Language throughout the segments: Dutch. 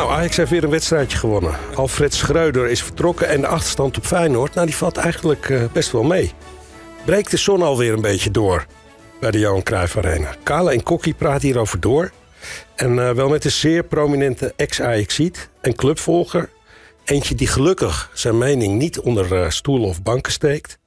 Nou, Ajax heeft weer een wedstrijdje gewonnen. Alfred Schreuder is vertrokken en de achterstand op Feyenoord... nou, die valt eigenlijk eh, best wel mee. Breekt de zon alweer een beetje door bij de Johan Cruijff Arena. Kale en Kokkie praten hierover door. En eh, wel met een zeer prominente ex-Ajaxiet en clubvolger. Eentje die gelukkig zijn mening niet onder uh, eh, stoelen of banken steekt.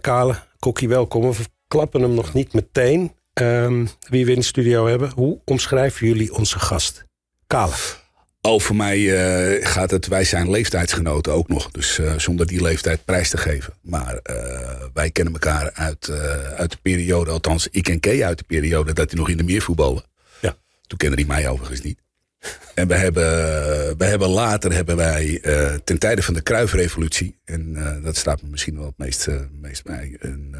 Kale, Kokkie, welkom. We klappen hem nog niet meteen. Ehm, wie we in de studio hebben. Hoe omschrijven jullie onze gast? Kale. Al voor mij eh, gaat het, wij zijn leeftijdsgenoten ook nog. Dus eh, zonder die leeftijd prijs te geven. Maar eh, wij kennen elkaar uit, uit de periode, althans ik en Kay uit de periode dat hij nog in de meer voetbalde. Ja. Toen kende hij mij overigens niet. en we hebben, we hebben later, hebben wij ten tijde van de Kruifrevolutie, en dat staat me misschien wel het meest, meest bij, een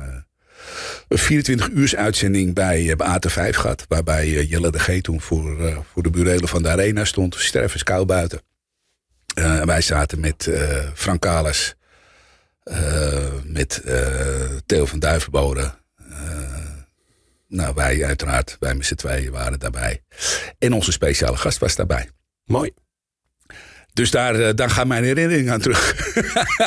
24 uur uitzending bij, eh, AT5 gehad. Waarbij eh, Jelle de G toen voor, eh, voor de burelen van de arena stond. is kou buiten. wij zaten met Frank Kalas. met Theo van Duivenboden. nou, wij uiteraard, wij met z'n tweeën waren daarbij. En onze speciale gast was daarbij. Mooi. Dus daar, eh, daar gaat mijn herinnering aan terug.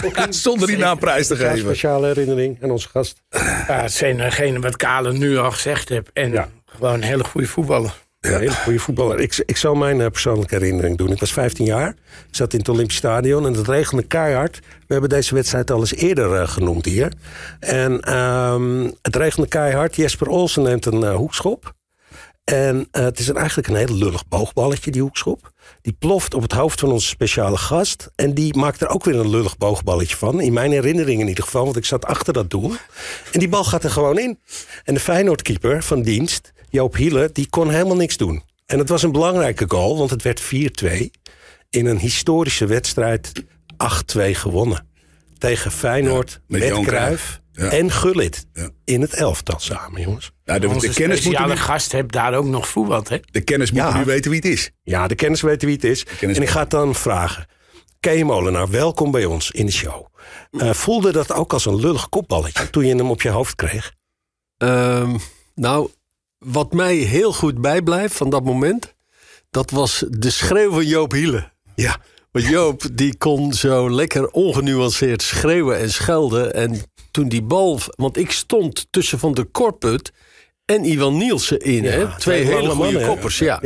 Okay. Zonder die naam prijs te geven. Een speciale herinnering aan onze gast. Ja, eh, het zijn degene wat kale nu al gezegd heb. En gewoon een hele goede voetballer. Een hele goede voetballer. Ik, ik zal mijn eh, persoonlijke herinnering doen. Ik was 15 jaar. zat in het Olympisch Stadion en het regende keihard. We hebben deze wedstrijd al eens eerder genoemd hier. En ehm, het regende keihard. Jesper Olsen neemt een hoekschop. En eh, het is eigenlijk een heel lullig boogballetje, die hoekschop. Die ploft op het hoofd van onze speciale gast. En die maakt er ook weer een lullig boogballetje van. In mijn herinnering in ieder geval, want ik zat achter dat doel. En die bal gaat er gewoon in. En de Feyenoordkeeper van dienst, Joop Hiele, die kon helemaal niks doen. En het was een belangrijke goal, want het werd 4-2. In een historische wedstrijd 8-2 gewonnen. Tegen Feyenoord, met, met en Gullit in het elftal samen, jongens. Nou, de, de kennis moet nu... gast hebt daar ook nog voetbal, hè? De kennis moet nu weten wie het is. Ja, de kennis weet wie het is. En ik ga het dan vragen. Kei Molenaar, welkom bij ons in de show. Eh, voelde dat ook als een lullig kopballetje toen je hem op je hoofd kreeg? Ehm, nou, wat mij heel goed bijblijft van dat moment... dat was de schreeuw van Joop Hielen. Ja. Want Joop die kon zo lekker ongenuanceerd schreeuwen en schelden. En toen die bal... Want ik stond tussen Van der Korput en Iwan Nielsen in. hè? Twee hele mannen, koppers, ja.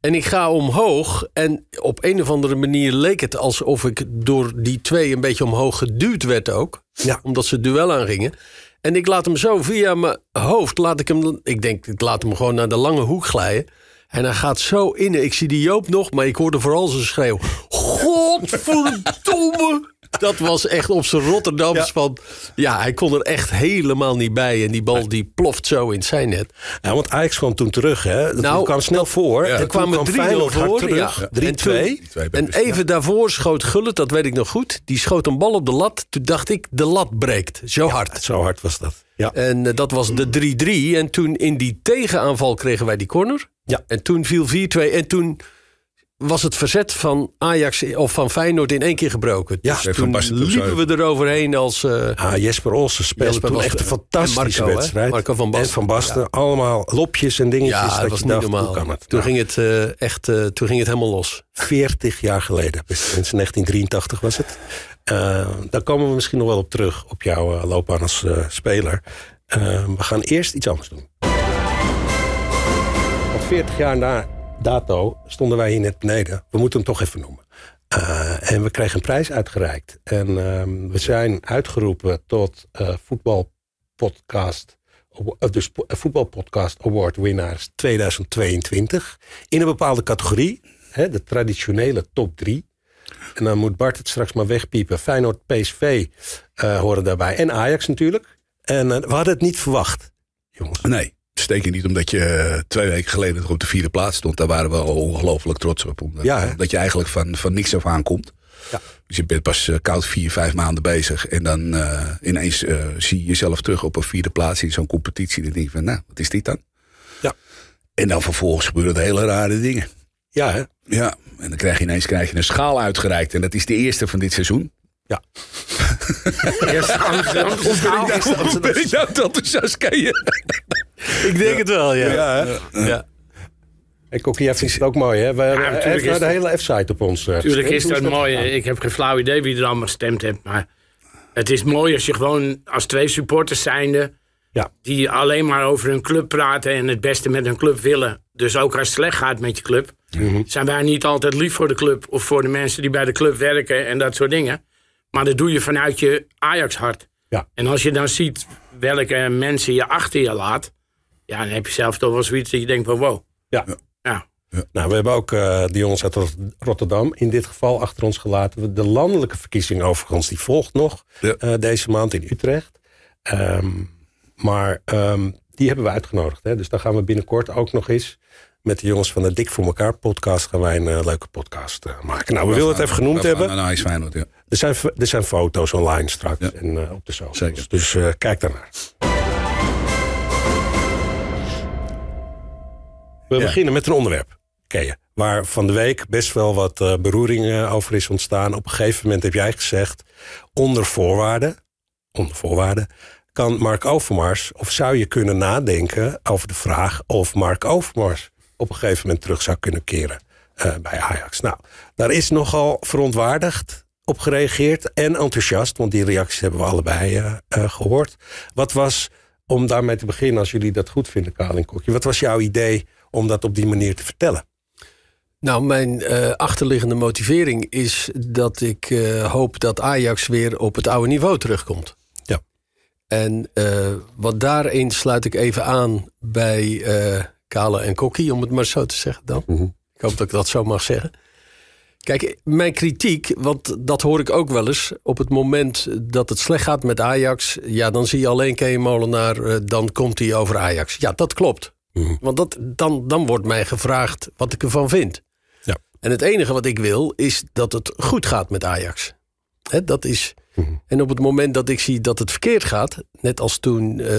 En ik ga omhoog en op een of andere manier leek het alsof ik door die twee een beetje omhoog geduwd werd ook. Ja. Omdat ze het duel aangingen. En ik laat hem zo via mijn hoofd, laat ik hem, ik denk ik laat hem gewoon naar de lange hoek glijden. En hij gaat zo in. Ik zie die Joop nog, maar ik hoorde vooral zijn schreeuw. Godverdomme! dat was echt op zijn Rotterdams. Ja. Van, ja, hij kon er echt helemaal niet bij. En die bal die ploft zo in zijn net. Ja, want Ajax kwam toen terug. Hè? nou, kwam snel voor. Er kwamen 3-0 voor. 3-2. En, twee. en even daarvoor schoot Gullit, dat weet ik nog goed. Die schoot een bal op de lat. Toen dacht ik, de lat breekt. Zo hard. Zo hard was dat. Ja. En eh, dat was de 3-3. En toen in die tegenaanval kregen wij die corner. Ja. En toen viel 4-2. En toen was het verzet van Ajax of van Feyenoord in één keer gebroken. Ja, dus toen liepen we eroverheen als... Eh, ah, Jesper Olsen speelde toen echt een fantastische wedstrijd. Marco van Basten. En van Basten, allemaal lopjes en dingetjes. Ja, dat, was niet normaal. Kan het? Toen, ging het, eh, echt, eh, toen ging het helemaal los. 40 jaar geleden, dus sinds 1983 was het. daar komen we misschien nog wel op terug, op jouw loopbaan als speler. we gaan eerst iets anders doen. 40 jaar na dato stonden wij hier net beneden. We moeten hem toch even noemen. Eh, en we kregen een prijs uitgereikt. En ehm, we zijn uitgeroepen tot uh, voetbalpodcast, eh, dus voetbalpodcast award winnaars 2022 in een bepaalde categorie, hè, de traditionele top 3. En dan moet Bart het straks maar wegpiepen. Feyenoord, PSV horen daarbij en Ajax natuurlijk. En we hadden het niet verwacht, jongens. Nee. Zeker niet omdat je eh, twee weken geleden nog op de vierde plaats stond. Daar waren we al ongelooflijk trots op. Omdat, je eigenlijk van, van niks af aankomt. Ja. Dus je bent pas eh, koud vier, vijf maanden bezig. En dan eh, ineens zie je jezelf terug op een vierde plaats in zo'n competitie. Dan denk je van, nou, wat is dit dan? Ja. En dan vervolgens gebeuren hele rare dingen. Ja, hè? Ja, en dan krijg je ineens krijg je een schaal uitgereikt. En dat is de eerste van dit seizoen. Ja. Eerst Hoe ben ik nou enthousiast? Ken je? Ik denk het wel, ja. Ja. ja. En ook mooi, hè? We hebben ja, de hele F-site op ons. Eh, Tuurlijk is dat mooi. Ik heb geen flauw idee wie er allemaal gestemd heeft. Maar het is mooi als je gewoon als twee supporters zijnde... Ja. die alleen maar over hun club praten en het beste met hun club willen. Dus ook als het slecht gaat met je club... Mhm. zijn wij niet altijd lief voor de club... of voor de mensen die bij de club werken en dat soort dingen. Maar dat doe je vanuit je Ajax-hart. Ja. En als je dan ziet welke mensen je achter je laat. Ja, dan heb je zelf toch wel zoiets dat je denkt van wow. Ja. ja. Nou, we hebben ook uh, die jongens uit Rotterdam in dit geval achter ons gelaten. De landelijke verkiezing overigens, die volgt nog eh, deze maand in Utrecht. Ehm, maar ehm, die hebben we uitgenodigd. Hè? Dus daar gaan we binnenkort ook nog eens met de jongens van de Dik voor elkaar podcast gaan wij een eh, leuke podcast eh, maken. Nou, we willen het even genoemd hebben. Nou, eh, Feyenoord, ja. Er zijn, er zijn foto's online straks en op de socials. Zeker. Dus uh, kijk daarnaar. We beginnen met een onderwerp, ken waar van de week best wel wat uh, beroering over is ontstaan. Op een gegeven moment heb jij gezegd, onder voorwaarden, onder voorwaarden kan Mark Overmars, of zou je kunnen nadenken over de vraag of Mark Overmars op een gegeven moment terug zou kunnen keren eh, bij Ajax. Nou, daar is nogal verontwaardigd op gereageerd en enthousiast, want die reacties hebben we allebei eh, eh, gehoord. Wat was, om daarmee te beginnen, als jullie dat goed vinden, Karin Kokje, wat was jouw idee om dat op die manier te vertellen? Nou, mijn achterliggende motivering is dat ik hoop dat Ajax weer op het oude niveau terugkomt. Ja. En wat daarin sluit ik even aan bij Kale en Kokkie, om het maar zo te zeggen dan. Mhm. Ik hoop dat ik dat zo mag zeggen. Kijk, mijn kritiek, want dat hoor ik ook wel eens. Op het moment dat het slecht gaat met Ajax, ja, dan zie je alleen Keen Molenaar, eh, dan komt hij over Ajax. Ja, dat klopt. Mhm. Want dat, dan, dan wordt mij gevraagd wat ik ervan vind. Ja. En het enige wat ik wil is dat het goed gaat met Ajax. dat is Mhm. En op het moment dat ik zie dat het verkeerd gaat, net als toen eh,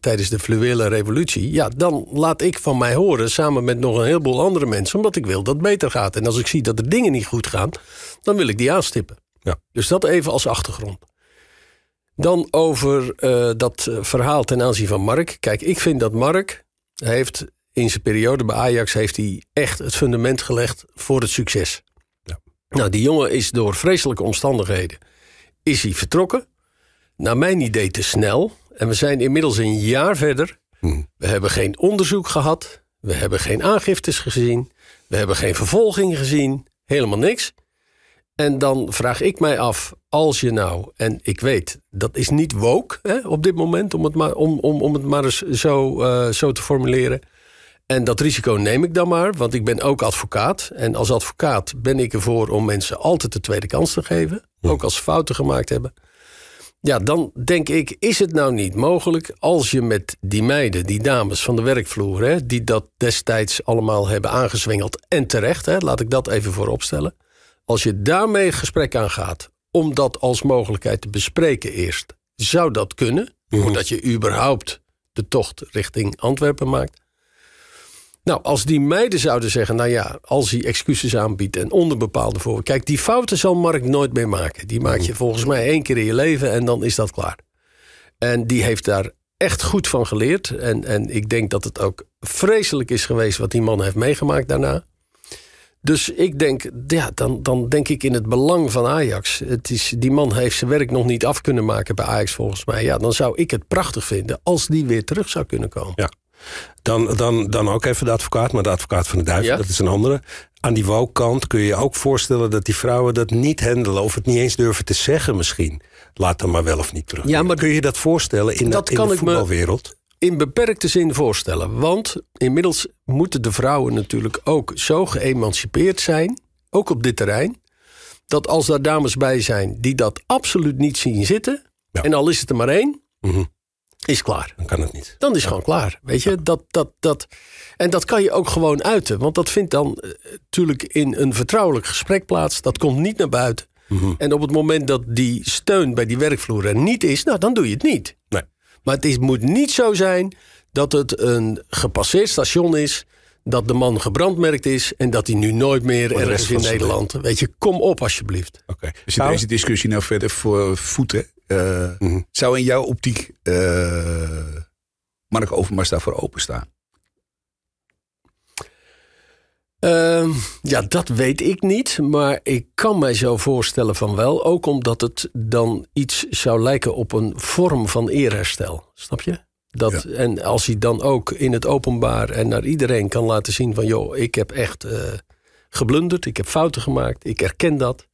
tijdens de fluwele revolutie, ja, dan laat ik van mij horen samen met nog een heleboel andere mensen, omdat ik wil dat het beter gaat. En als ik zie dat de dingen niet goed gaan, dan wil ik die aanstippen. Ja. Dus dat even als achtergrond. Dan over eh, dat eh, verhaal ten aanzien van Mark. Kijk, ik vind dat Mark heeft in zijn periode bij Ajax heeft hij echt het fundament gelegd voor het succes. Ja. Nou, die jongen is door vreselijke omstandigheden is hij vertrokken. Naar mijn idee te snel. En we zijn inmiddels een jaar verder. Hmm. We hebben geen onderzoek gehad. We hebben geen aangiftes gezien. We hebben geen vervolging gezien. Helemaal niks. En dan vraag ik mij af, als je nou, en ik weet, dat is niet woke hè, op dit moment, om het maar, om, om, om het maar eens zo, eh, zo te formuleren. En dat risico neem ik dan maar, want ik ben ook advocaat. En als advocaat ben ik ervoor om mensen altijd de tweede kans te geven. Ook als fouten gemaakt hebben. Ja, dan denk ik, is het nou niet mogelijk als je met die meiden, die dames van de werkvloer, hè, die dat destijds allemaal hebben aangezwengeld en terecht, hè, laat ik dat even vooropstellen. Als je daarmee gesprek aangaat, om dat als mogelijkheid te bespreken eerst, zou dat kunnen, mhm. voordat je überhaupt de tocht richting Antwerpen maakt. Nou, als die meiden zouden zeggen, nou ja, als hij excuses aanbiedt en onder bepaalde voorwaarden. Kijk, die fouten zal Mark nooit meer maken. Die maak je mm. volgens mij één keer in je leven en dan is dat klaar. En die heeft daar echt goed van geleerd. En, en ik denk dat het ook vreselijk is geweest wat die man heeft meegemaakt daarna. Dus ik denk, ja, dan, dan denk ik in het belang van Ajax. Het is, die man heeft zijn werk nog niet af kunnen maken bij Ajax volgens mij. Ja, dan zou ik het prachtig vinden als die weer terug zou kunnen komen. Ja, dan, dan, dan ook even de advocaat, maar de advocaat van de duivel, dat is een andere. Aan die woukant kun je je ook voorstellen dat die vrouwen dat niet handelen of het niet eens durven te zeggen misschien. Laat dan maar wel of niet terug. Ja, maar kun je dat voorstellen in, dat de, in de voetbalwereld? in beperkte zin voorstellen. Want inmiddels moeten de vrouwen natuurlijk ook zo geëmancipeerd zijn, ook op dit terrein, dat als daar dames bij zijn die dat absoluut niet zien zitten, en al is het er maar één, mm is klaar. Dan kan het niet. Dan is gewoon klaar. Weet je, dat, dat, dat. En dat kan je ook gewoon uiten. Want dat vindt dan natuurlijk eh, in een vertrouwelijk gesprek plaats. Dat komt niet naar buiten. Mhm. En op het moment dat die steun bij die werkvloer er niet is, nou dan doe je het niet. Nee. Maar het is, moet niet zo zijn dat het een gepasseerd station is. Dat de man gebrandmerkt is en dat hij nu nooit meer rest in Nederland. Weet je, kom op alsjeblieft. Oké. Dus deze discussie nou verder voor voeten eh, mhm. Zou in jouw optiek eh, Mark Overmars daarvoor openstaan? Ehm, ja, dat weet ik niet. Maar ik kan mij zo voorstellen van wel. Ook omdat het dan iets zou lijken op een vorm van eerherstel. Snap je? Dat, En als hij dan ook in het openbaar en naar iedereen kan laten zien van... joh, ik heb echt eh, geblunderd, ik heb fouten gemaakt, ik erken dat.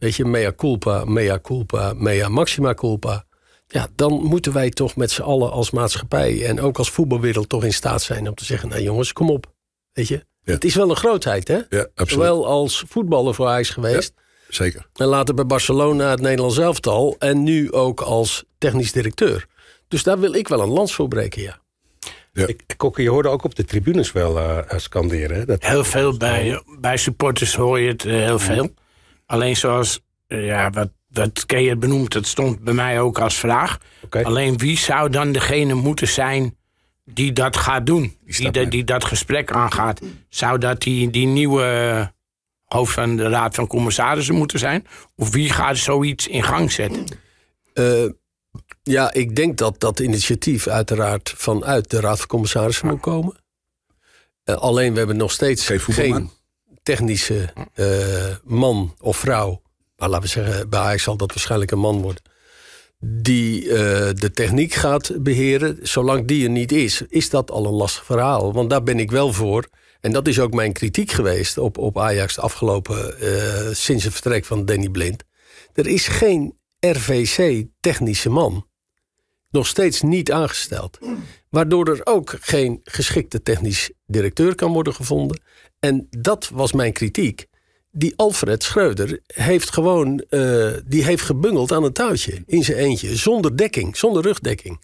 Weet je, mea culpa, mea culpa, mea maxima culpa. Ja, dan moeten wij toch met z'n allen als maatschappij en ook als voetbalwereld toch in staat zijn om te zeggen: Nou jongens, kom op. Weet je, het is wel een grootheid, hè? Ja, Zowel als voetballer voor Ajax geweest. zeker. En later bij Barcelona, het Nederlands elftal. En nu ook als technisch directeur. Dus daar wil ik wel een lans voor breken, ja. Ja. Ik, Kokke, je hoorde ook op de tribunes wel uh, eh, eh, scanderen. Dat heel veel bij, bij supporters hoor je het eh, heel veel. Alleen zoals, eh, ja, wat, dat ken je benoemd, dat stond bij mij ook als vraag. Alleen wie zou dan degene moeten zijn die dat gaat doen? Die, die, dat gesprek aangaat? Zou dat die, die nieuwe eh, hoofd van de Raad van Commissarissen moeten zijn? Of wie gaat zoiets in gang zetten? Eh, ja, ik denk dat dat initiatief uiteraard vanuit de Raad van Commissarissen moet komen. alleen we hebben nog steeds geen, geen technische eh, man of vrouw. Maar laten we zeggen, bij Ajax zal dat waarschijnlijk een man worden. Die eh, de techniek gaat beheren, zolang die er niet is. Is dat al een lastig verhaal? Want daar ben ik wel voor. En dat is ook mijn kritiek geweest op, op Ajax de afgelopen. Eh, sinds het vertrek van Danny Blind. Er is geen RVC-technische man. Nog steeds niet aangesteld. Waardoor er ook geen geschikte technisch directeur kan worden gevonden. En dat was mijn kritiek. Die Alfred Schreuder heeft gewoon eh, die heeft gebungeld aan een touwtje in zijn eentje, zonder dekking, zonder rugdekking.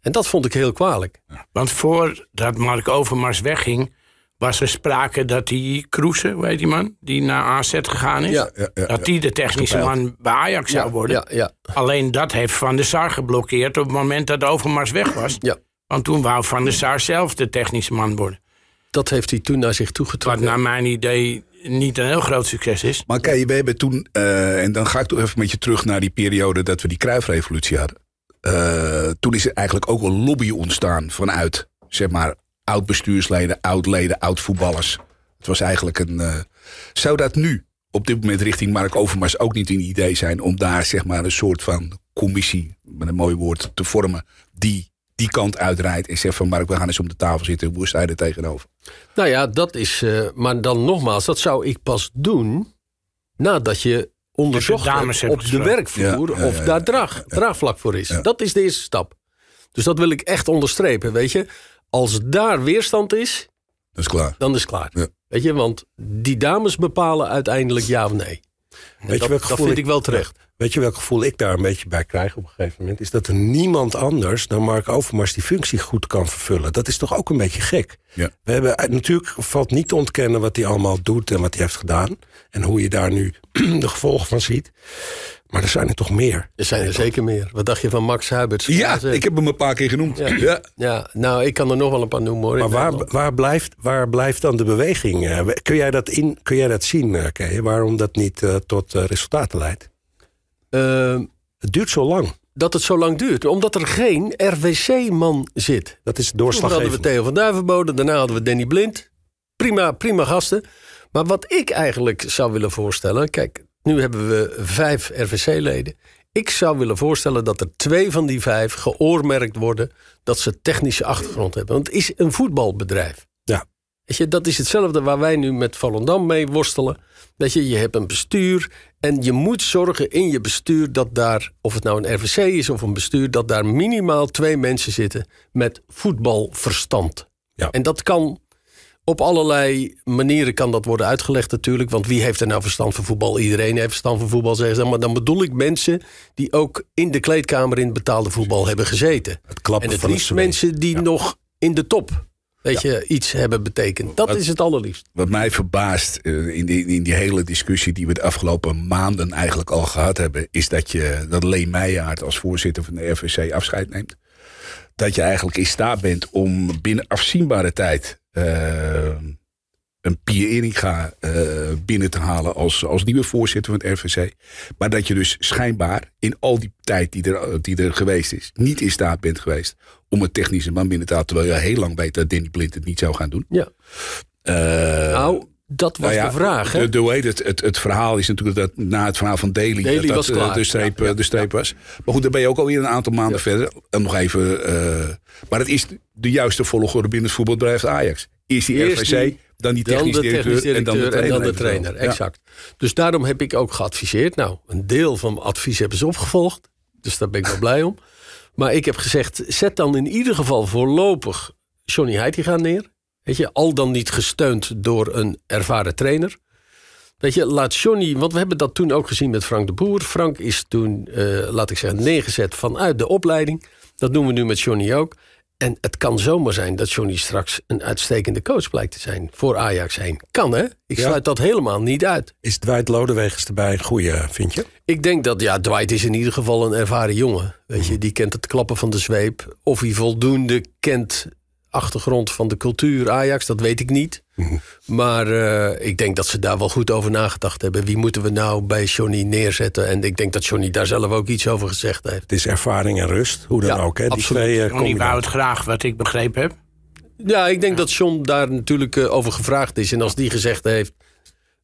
En dat vond ik heel kwalijk. Want voordat Mark Overmars wegging, was er sprake dat die Kroese, weet die man, die naar AZ gegaan is, dat die de technische man bij Ajax zou worden. Alleen dat heeft Van der Sar geblokkeerd op het moment dat Overmars weg was. Want toen wou Van der Sar zelf de technische man worden dat heeft hij toen naar zich toe getrokken. Wat naar mijn idee niet een heel groot succes is. Maar kijk, we hebben toen, eh, en dan ga ik toch even met je terug naar die periode dat we die kruifrevolutie hadden. Eh, toen is er eigenlijk ook een lobby ontstaan vanuit, zeg maar, oud-bestuursleden, oud-leden, oud-voetballers. Het was eigenlijk een. Eh, zou dat nu op dit moment richting Mark Overmars ook niet een idee zijn om daar, zeg maar, een soort van commissie, met een mooi woord, te vormen die die kant uitrijdt en zegt van Mark, we gaan eens om de tafel zitten. Hoe je er tegenover? Nou ja, dat is. Eh, maar dan nogmaals, dat zou ik pas doen nadat je onderzocht hebt op de werkvloer of daar draagvlak voor is. Dat is de eerste stap. Dus dat wil ik echt onderstrepen. Weet je, als daar weerstand is, dan is klaar. Dan is klaar. Weet je, want die dames bepalen uiteindelijk ja of nee. Weet dat, je vind ik wel terecht. Weet je welk gevoel ik daar een beetje bij krijg op een gegeven moment? Is dat er niemand anders dan Mark Overmars die functie goed kan vervullen. Dat is toch ook een beetje gek. Ja. We hebben, eh, natuurlijk valt niet te ontkennen wat hij allemaal doet en wat hij heeft gedaan. En hoe je daar nu de gevolgen van ziet. Maar er zijn er toch meer? Er zijn er zeker meer. Wat dacht je van Max Huiberts? Ja, ik heb hem een paar keer genoemd. Ja, ja. nou, ik kan er nog wel een paar noemen hoor. Maar waar, waar, blijft, waar blijft dan de beweging? Eh, kun jij dat, in, kun jij dat zien, eh, Kay? Waarom dat niet tot resultaten leidt? Ehm, het duurt zo lang. Dat het zo lang duurt, omdat er geen RWC-man zit. Dat is doorslaggevend. Toen hadden we Theo van Duivenbode, daarna hadden we Danny Blind. Prima, prima gasten. Maar wat ik eigenlijk zou willen voorstellen... Kijk, nu hebben we vijf RVC-leden. Ik zou willen voorstellen dat er twee van die vijf geoormerkt worden... dat ze technische achtergrond hebben. Want het is een voetbalbedrijf. Ja. Weet je, dat is hetzelfde waar wij nu met Volendam mee worstelen. Dat je, je hebt een bestuur en je moet zorgen in je bestuur dat daar, of het nou een RVC is of een bestuur, dat daar minimaal twee mensen zitten met voetbalverstand. Ja. En dat kan op allerlei manieren kan dat worden uitgelegd natuurlijk. Want wie heeft er nou verstand van voetbal? Iedereen heeft verstand van voetbal, zeggen ze. Maar dan bedoel ik mensen die ook in de kleedkamer in betaalde voetbal hebben gezeten. Het klappen en het van liefst mensen die nog in de top dat je iets hebben betekend. Dat is het allerliefst. Wat mij verbaast eh, in die, in die hele discussie die we de afgelopen maanden eigenlijk al gehad hebben, is dat je dat Lee Meijaard als voorzitter van de RVC afscheid neemt. Dat je eigenlijk in staat bent om binnen afzienbare tijd eh, een ik Eringa eh, binnen te halen als, als nieuwe voorzitter van het RVC. Maar dat je dus schijnbaar in al die tijd die er, die er geweest is, niet in staat bent geweest om een technische man binnen te halen. Terwijl je heel lang weet dat Danny Blind het niet zou gaan doen. Ja. Eh, nou, dat was nou de vraag. Hè? De, de, het, het, verhaal is natuurlijk dat na het verhaal van Daly, dat, eh, de streep, de streep was. Maar goed, dan ben je ook alweer een aantal maanden verder. En nog even. maar het is de juiste volgorde binnen het voetbalbedrijf Ajax. Eerst die Eerst RVC, die, dan die technisch, directeur, en dan de trainer. exact. Dus daarom heb ik ook geadviseerd. Nou, een deel van mijn advies hebben ze opgevolgd. Dus daar ben ik wel blij om. Maar ik heb gezegd, zet dan in ieder geval voorlopig Johnny Heitinga neer. Weet je, al dan niet gesteund door een ervaren trainer. Weet je, laat Johnny, want we hebben dat toen ook gezien met Frank de Boer. Frank is toen, eh, laat ik zeggen, neergezet vanuit de opleiding. Dat doen we nu met Johnny ook. En het kan zomaar zijn dat Johnny straks een uitstekende coach blijkt te zijn voor Ajax heen. Kan hè? Ik sluit dat helemaal niet uit. Is Dwight Lodewegens erbij een goede, eh, vind je? Ik denk dat, ja, Dwight is in ieder geval een ervaren jongen. Weet je, mhm. die kent het klappen van de zweep. Of hij voldoende kent achtergrond van de cultuur Ajax, dat weet ik niet. Mhm. Maar eh, ik denk dat ze daar wel goed over nagedacht hebben. Wie moeten we nou bij Johnny neerzetten? En ik denk dat Johnny daar zelf ook iets over gezegd heeft. Het is ervaring en rust, hoe dan ook. Hè? Die eh, Johnny wou het graag, wat ik begrepen heb. Ja, ik denk dat John daar natuurlijk eh, over gevraagd is. En als die gezegd heeft,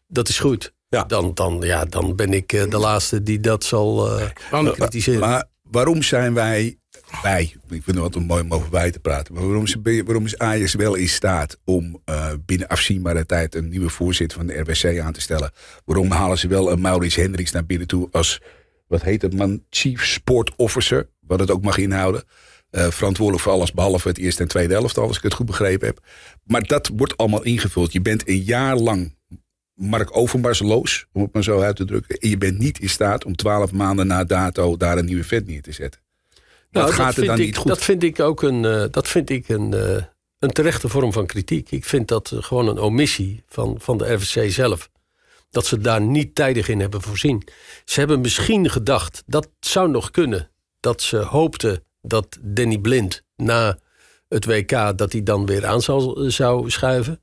dat is goed. Dan, dan, ja, dan ben ik de laatste die dat zal kritiseren maar waarom zijn wij wij, ik vind het altijd mooi om over bij te praten, maar waarom is, waarom is Ajax wel in staat om eh, binnen afzienbare tijd een nieuwe voorzitter van de RWC aan te stellen? Waarom halen ze wel een Maurits Hendricks naar binnen toe als, wat heet het man, Chief Sport Officer, wat het ook mag inhouden? Eh, verantwoordelijk voor alles behalve het eerste en tweede elftal, als ik het goed begrepen heb. Maar dat wordt allemaal ingevuld. Je bent een jaar lang Mark Overmarsloos, om het maar zo uit te drukken. En je bent niet in staat om twaalf maanden na dato daar een nieuwe vet neer te zetten dat nou, dan niet goed. Dat vind ik ook een, eh, dat vind ik een, eh, een terechte vorm van kritiek. Ik vind dat eh, gewoon een omissie van, van de RVC zelf. Dat ze daar niet tijdig in hebben voorzien. Ze hebben misschien gedacht, dat zou nog kunnen. Dat ze hoopten dat Danny Blind na het WK dat hij dan weer aan zou, zou schuiven.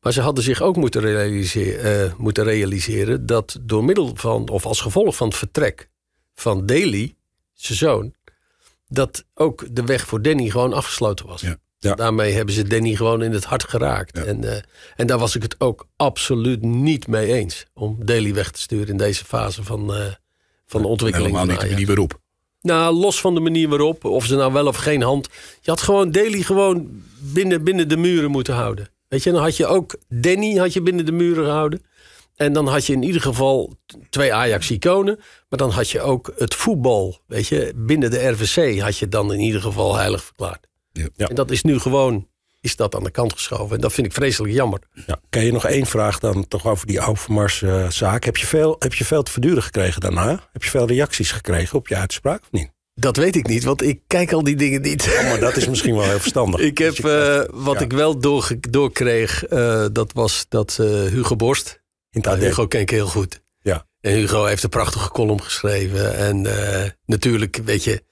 Maar ze hadden zich ook moeten realiseren, moeten realiseren dat door middel van, of als gevolg van het vertrek van Daly, zijn zoon, dat ook de weg voor Danny gewoon afgesloten was. Ja. Daarmee hebben ze Danny gewoon in het hart geraakt. En, eh, en daar was ik het ook absoluut niet mee eens. Om Daly weg te sturen in deze fase van, eh, van de ontwikkeling. Helemaal niet de manier waarop. Nou, los van de manier waarop. Of ze nou wel of geen hand. Je had gewoon Daly gewoon binnen, binnen de muren moeten houden. Weet je, dan had je ook Danny had je binnen de muren gehouden. En dan had je in ieder geval twee Ajax-iconen. Maar dan had je ook het voetbal. Weet je, binnen de RVC had je dan in ieder geval heilig verklaard. Ja. En dat is nu gewoon is dat aan de kant geschoven. En dat vind ik vreselijk jammer. Ja. Kan je nog één vraag dan toch over die Overmars-zaak? Eh, heb, je veel, heb je veel te verduren gekregen daarna? Heb je veel reacties gekregen op je uitspraak of niet? Dat weet ik niet, want ik kijk al die dingen niet. Oh, maar dat is misschien wel heel verstandig. ik heb, dus eh, wat ik wel doorkreeg, eh, dat was dat Hugo Borst in Hugo ken ik heel goed. Ja. En Hugo heeft een prachtige column geschreven. En eh, natuurlijk, weet je,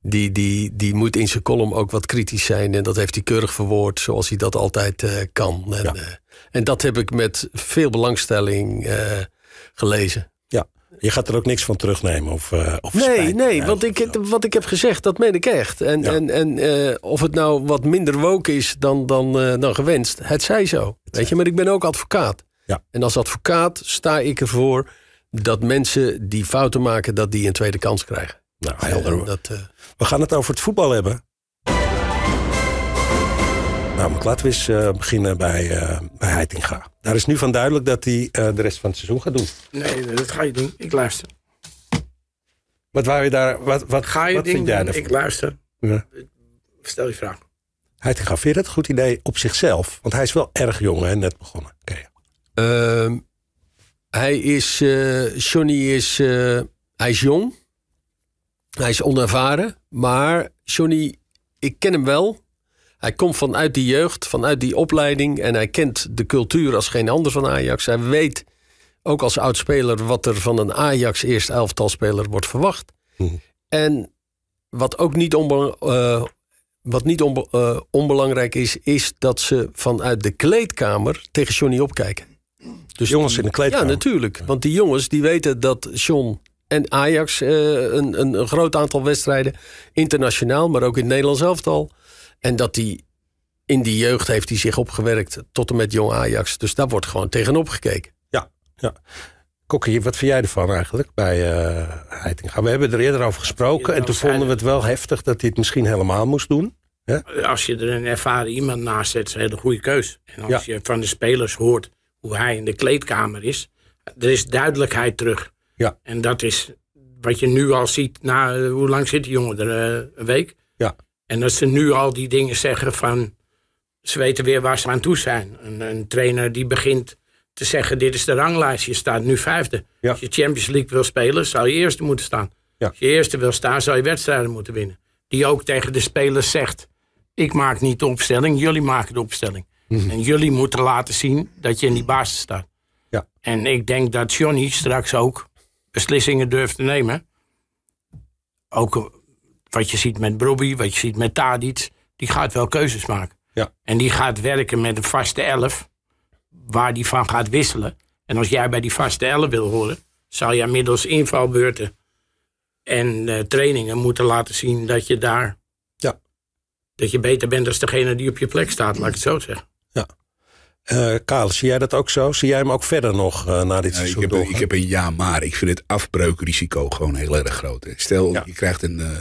die, die, die moet in zijn column ook wat kritisch zijn. En dat heeft hij keurig verwoord, zoals hij dat altijd eh, kan. En, ja. Eh, en, dat heb ik met veel belangstelling gelezen. Ja, je gaat er ook niks van terugnemen? Of, of nee, nee want ik, wat ik heb gezegd, dat meen ik echt. En, en, en of het nou wat minder woke is dan, dan, dan gewenst, het zij zo. weet je, maar ik ben ook advocaat. Ja. En als advocaat sta ik ervoor dat mensen die fouten maken, dat die een tweede kans krijgen. Nou, ah, helder. Dat, eh, We gaan het over het voetbal hebben. Nou, laten we eens eh, beginnen bij, uh, bij Heitinga. Daar is nu van duidelijk dat hij de rest van het seizoen gaat doen. Nee, dat ga je doen. Ik luister. Wat waar je daar... Wat, wat, ga je wat Ik luister. Ja. Stel je vraag. Heitinga, vind je dat een goed idee op zichzelf? Want hij is wel erg jong, hè? Net begonnen. Ehm, hij is, uh, Johnny is, eh, hij is jong. Hij is onervaren. Maar Johnny, ik ken hem wel. Hij komt vanuit die jeugd, vanuit die opleiding. En hij kent de cultuur als geen ander van Ajax. Hij weet ook als oudspeler wat er van een Ajax eerst elftalspeler wordt verwacht. Hmm. En wat ook niet, eh, wat niet onbelangrijk is, is dat ze vanuit de kleedkamer tegen Johnny opkijken. Dus jongens in de kleedkamer. Ja, natuurlijk. Want die jongens die weten dat John en Ajax eh, een, een, groot aantal wedstrijden, internationaal, maar ook in Nederland zelf al En dat die in die jeugd heeft hij zich opgewerkt tot en met jong Ajax. Dus daar wordt gewoon tegenop gekeken. Ja, ja. Kokkie, wat vind jij ervan eigenlijk bij uh, Heitinga? We hebben er eerder over gesproken en toen vonden we het wel heftig dat hij het misschien helemaal moest doen. Als je er een ervaren iemand naast zet, is het een hele goede keus. En als je van de spelers hoort hoe hij in de kleedkamer is. Er is duidelijkheid terug. Ja. En dat is wat je nu al ziet. Na, eh, hoe lang zit die jongen er? Eh, een week? Ja. En dat ze nu al die dingen zeggen van... Ze weten weer waar ze aan toe zijn. Een, een trainer die begint te zeggen... Dit is de ranglijst, je staat nu vijfde. Als je Champions League wil spelen, zou je eerste moeten staan. Als je eerste wil staan, zou je wedstrijden moeten winnen. Die ook tegen de spelers zegt... Ik maak niet de opstelling, jullie maken de opstelling. Mhm. En jullie moeten laten zien dat je in die basis staat. Ja. En ik denk dat Johnny straks ook beslissingen durft te nemen. Ook eh, wat je ziet met Broby, wat je ziet met Tadic. Die gaat wel keuzes maken. Ja. En die gaat werken met een vaste elf. Waar die van gaat wisselen. En als jij bij die vaste elf wil horen. Zal jij middels invalbeurten en eh, trainingen moeten laten zien dat je daar. Ja. Dat je beter bent dan degene die op je plek staat, laat ik het zo zeggen. Ja. Eh, Karel, zie jij dat ook zo? Zie jij hem ook verder nog uh, na dit seizoen ik heb, een ja, maar ik vind het afbreukrisico gewoon heel erg groot. Stel, je, krijgt een, eh,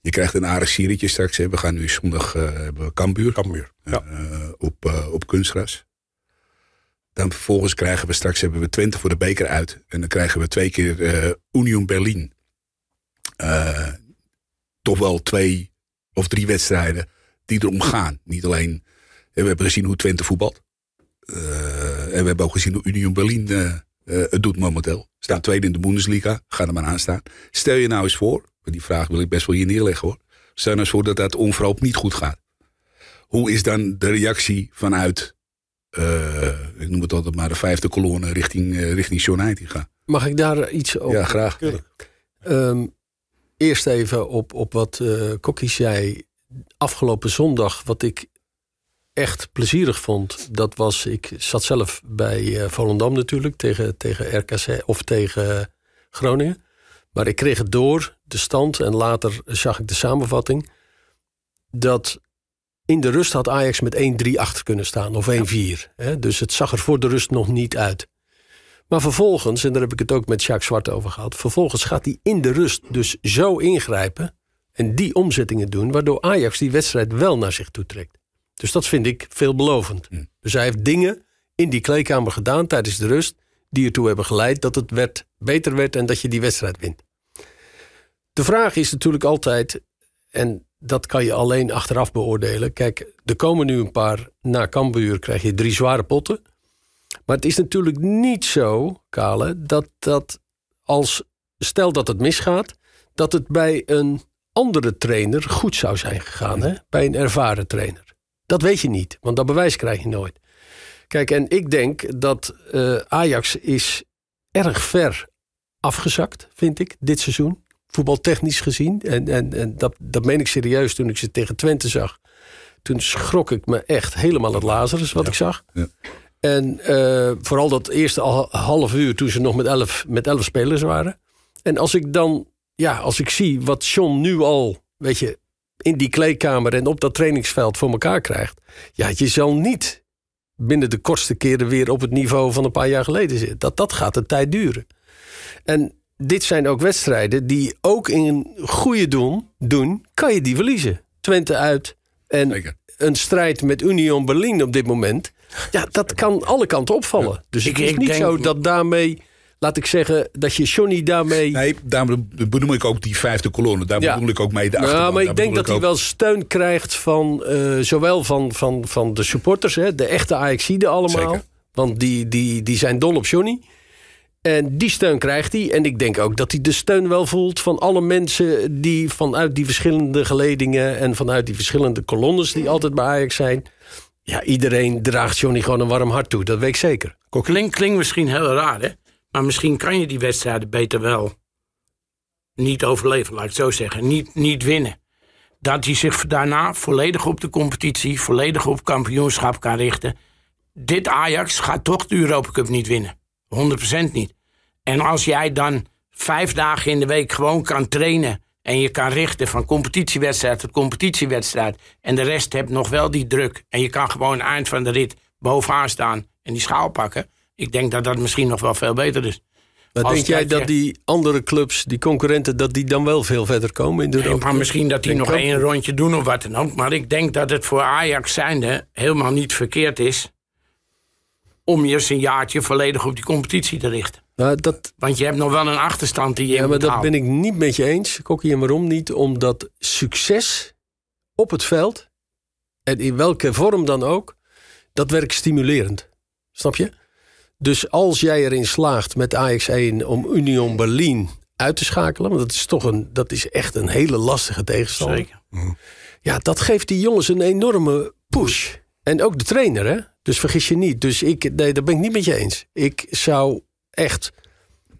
je krijgt een aardig straks. Hè. We gaan nu zondag hebben we Kambuur. op, op kunstgras. Dan vervolgens krijgen we straks hebben we Twente voor de beker uit. En dan krijgen we twee keer Union Berlin. toch wel twee of drie wedstrijden die erom hm. gaan. Niet alleen en we hebben gezien hoe Twente voetbalt. Eh, en we hebben ook gezien hoe Union Berlin eh, eh, het doet momenteel. Staan tweede in de Bundesliga, ga er maar aan staan. Stel je nou eens voor, die vraag wil ik best wel hier neerleggen hoor. Stel nou eens voor dat dat onverhoopt niet goed gaat. Hoe is dan de reactie vanuit, ik noem het altijd maar de vijfde kolonne, richting, richting John gaan? Mag ik daar iets over? Ja, graag. Ehm, eerst even op, op wat Kokkie zei afgelopen zondag, wat ik echt plezierig vond, dat was... Ik zat zelf bij uh, Volendam natuurlijk, tegen, tegen RKC of tegen Groningen. Maar ik kreeg het door, de stand, en later zag ik de samenvatting... dat in de rust had Ajax met 1-3 achter kunnen staan, of 1-4. Dus het zag er voor de rust nog niet uit. Maar vervolgens, en daar heb ik het ook met Jacques Zwart over gehad... vervolgens gaat hij in de rust dus zo ingrijpen... en die omzettingen doen... waardoor Ajax die wedstrijd wel naar zich toe trekt. Dus dat vind ik veelbelovend. Hm. Dus hij heeft dingen in die kleedkamer gedaan tijdens de rust... die ertoe hebben geleid dat het werd, beter werd en dat je die wedstrijd wint. De vraag is natuurlijk altijd, en dat kan je alleen achteraf beoordelen. Kijk, er komen nu een paar. Na Cambuur krijg je drie zware potten. Maar het is natuurlijk niet zo, Kale, dat dat als stel dat het misgaat, dat het bij een andere trainer goed zou zijn gegaan. Hè? Hm. Bij een ervaren trainer. Dat weet je niet, want dat bewijs krijg je nooit. Kijk, en ik denk dat eh, Ajax is erg ver afgezakt, vind ik, dit seizoen. Voetbaltechnisch gezien. En, en, en dat, dat meen ik serieus toen ik ze tegen Twente zag. Toen schrok ik me echt helemaal het Lazarus wat ik zag. Ja. En eh, vooral dat eerste half uur toen ze nog met elf, met elf spelers waren. En als ik dan, ja, als ik zie wat John nu al, weet je, in die kleedkamer en op dat trainingsveld voor elkaar krijgt. Ja, je zal niet binnen de kortste keren weer op het niveau van een paar jaar geleden zitten. Dat, dat gaat een tijd duren. En dit zijn ook wedstrijden die ook in een goede doen, doen kan je die verliezen. Twente uit en een strijd met Union Berlin op dit moment. Ja, dat kan alle kanten opvallen. Dus ik, denk is niet zo dat daarmee laat ik zeggen, dat je Johnny daarmee... Nee, daar benoem ik ook die vijfde kolonne. Daar ja. bedoel ik ook mee de achterkant. Ja, maar ik denk dat hij wel steun krijgt van eh, zowel van, van, van de supporters, hè, de echte Ajaxiden allemaal. Zeker. Want die, die, die zijn dol op Johnny. En die steun krijgt hij. En ik denk ook dat hij de steun wel voelt van alle mensen die vanuit die verschillende geledingen en vanuit die verschillende kolonnes die altijd bij Ajax zijn. Ja, iedereen draagt Johnny gewoon een warm hart toe. Dat weet ik zeker. Klinkt misschien heel raar, hè? Maar misschien kan je die wedstrijden beter wel niet overleven, laat ik het zo zeggen. Niet, niet winnen. Dat hij zich daarna volledig op de competitie, volledig op kampioenschap kan richten. Dit Ajax gaat toch de Europa Cup niet winnen. 100% niet. En als jij dan vijf dagen in de week gewoon kan trainen. En je kan richten van competitiewedstrijd tot competitiewedstrijd. En de rest hebt nog wel die druk. En je kan gewoon eind van de rit bovenaan staan en die schaal pakken. Ik denk dat dat misschien nog wel veel beter is. Maar denk jij dat die andere clubs, die concurrenten, dat die dan wel veel verder komen in de nee, Maar misschien dat die nog één rondje doen of wat dan ook. Maar ik denk dat het voor Ajax zijnde helemaal niet verkeerd is om je eens een jaartje volledig op die competitie te richten. Nou, dat... Want je hebt nog wel een achterstand die je. Ja, maar dat ben ik niet met je eens, Kokkie en waarom niet? Omdat succes op het veld, en in welke vorm dan ook, dat werkt stimulerend. Snap je? Dus als jij erin slaagt met Ajax1 om Union Berlin uit te schakelen, want dat is toch een, dat is echt een hele lastige tegenstander. Zeker. Mhm. Ja, dat geeft die jongens een enorme push. En ook de trainer, hè? Dus vergis je niet. Dus ik, nee, daar ben ik niet met je eens. Ik zou echt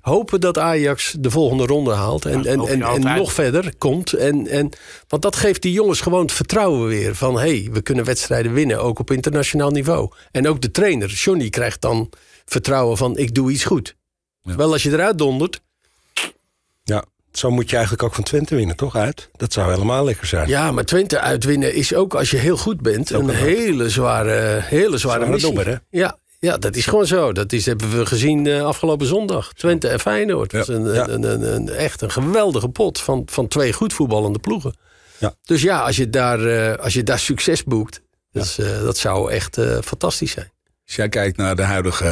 hopen dat Ajax de volgende ronde haalt. En, en, en, nog verder komt. En, en, want dat geeft die jongens gewoon het vertrouwen weer. Van hé, hey, we kunnen wedstrijden winnen. Ook op internationaal niveau. En ook de trainer, Johnny, krijgt dan vertrouwen van ik doe iets goed. Wel als je eruit dondert. Ja, zo moet je eigenlijk ook van Twente winnen, toch? Uit? Dat zou helemaal lekker zijn. Ja, maar Twente uitwinnen is ook, als je heel goed bent, een hele zware, hele zware, missie. hè? Ja, ja, dat is gewoon zo. Dat is, hebben we gezien eh, afgelopen zondag. Twente en Feyenoord. was een, een, een, echt een geweldige pot van, van twee goed voetballende ploegen. Ja. Dus ja, als je daar, eh, als je daar succes boekt, dus, dat zou echt fantastisch zijn. Als jij kijkt naar de huidige,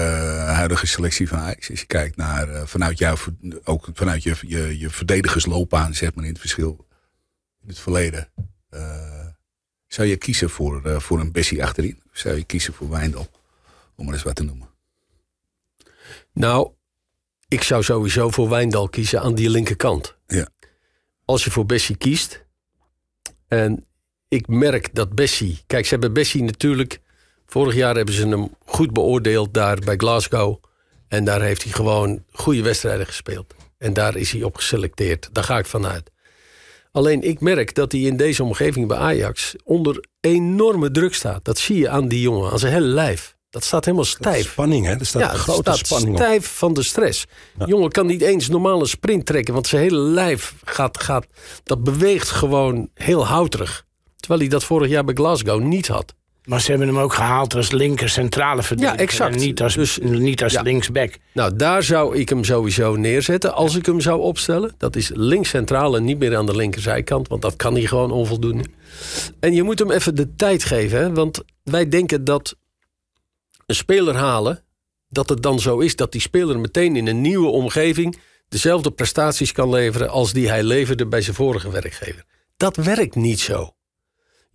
huidige selectie van Ajax, als je kijkt naar eh, vanuit jou, ook vanuit je, je, verdedigersloopbaan, zeg maar in het verschil in het verleden. Eh, zou je kiezen voor, eh, voor een Bessie achterin? Of zou je kiezen voor Wijndal? Om maar eens wat te noemen. Nou, ik zou sowieso voor Wijndal kiezen aan die linkerkant. Ja. Als je voor Bessie kiest. En ik merk dat Bessie. Kijk, ze hebben Bessie natuurlijk Vorig jaar hebben ze hem goed beoordeeld daar bij Glasgow. En daar heeft hij gewoon goede wedstrijden gespeeld. En daar is hij op geselecteerd. Daar ga ik vanuit. Alleen ik merk dat hij in deze omgeving bij Ajax onder enorme druk staat. Dat zie je aan die jongen, aan zijn hele lijf. Dat staat helemaal stijf. spanning, hè? Er staat ja, grote staat stijf van de stress. Ja. Jongen kan niet eens normale sprint trekken, want zijn hele lijf gaat, gaat, dat beweegt gewoon heel houterig. Terwijl hij dat vorig jaar bij Glasgow niet had. Maar ze hebben hem ook gehaald als linker centrale verdediger. Ja, exact. En niet als, dus- niet als linksback. Nou, daar zou ik hem sowieso neerzetten als ik hem zou opstellen. Dat is links centraal niet meer aan de linkerzijkant. Want dat kan hij gewoon onvoldoende. En je moet hem even de tijd geven. Want wij denken dat een speler halen... dat het dan zo is dat die speler meteen in een nieuwe omgeving... dezelfde prestaties kan leveren als die hij leverde bij zijn vorige werkgever. Dat werkt niet zo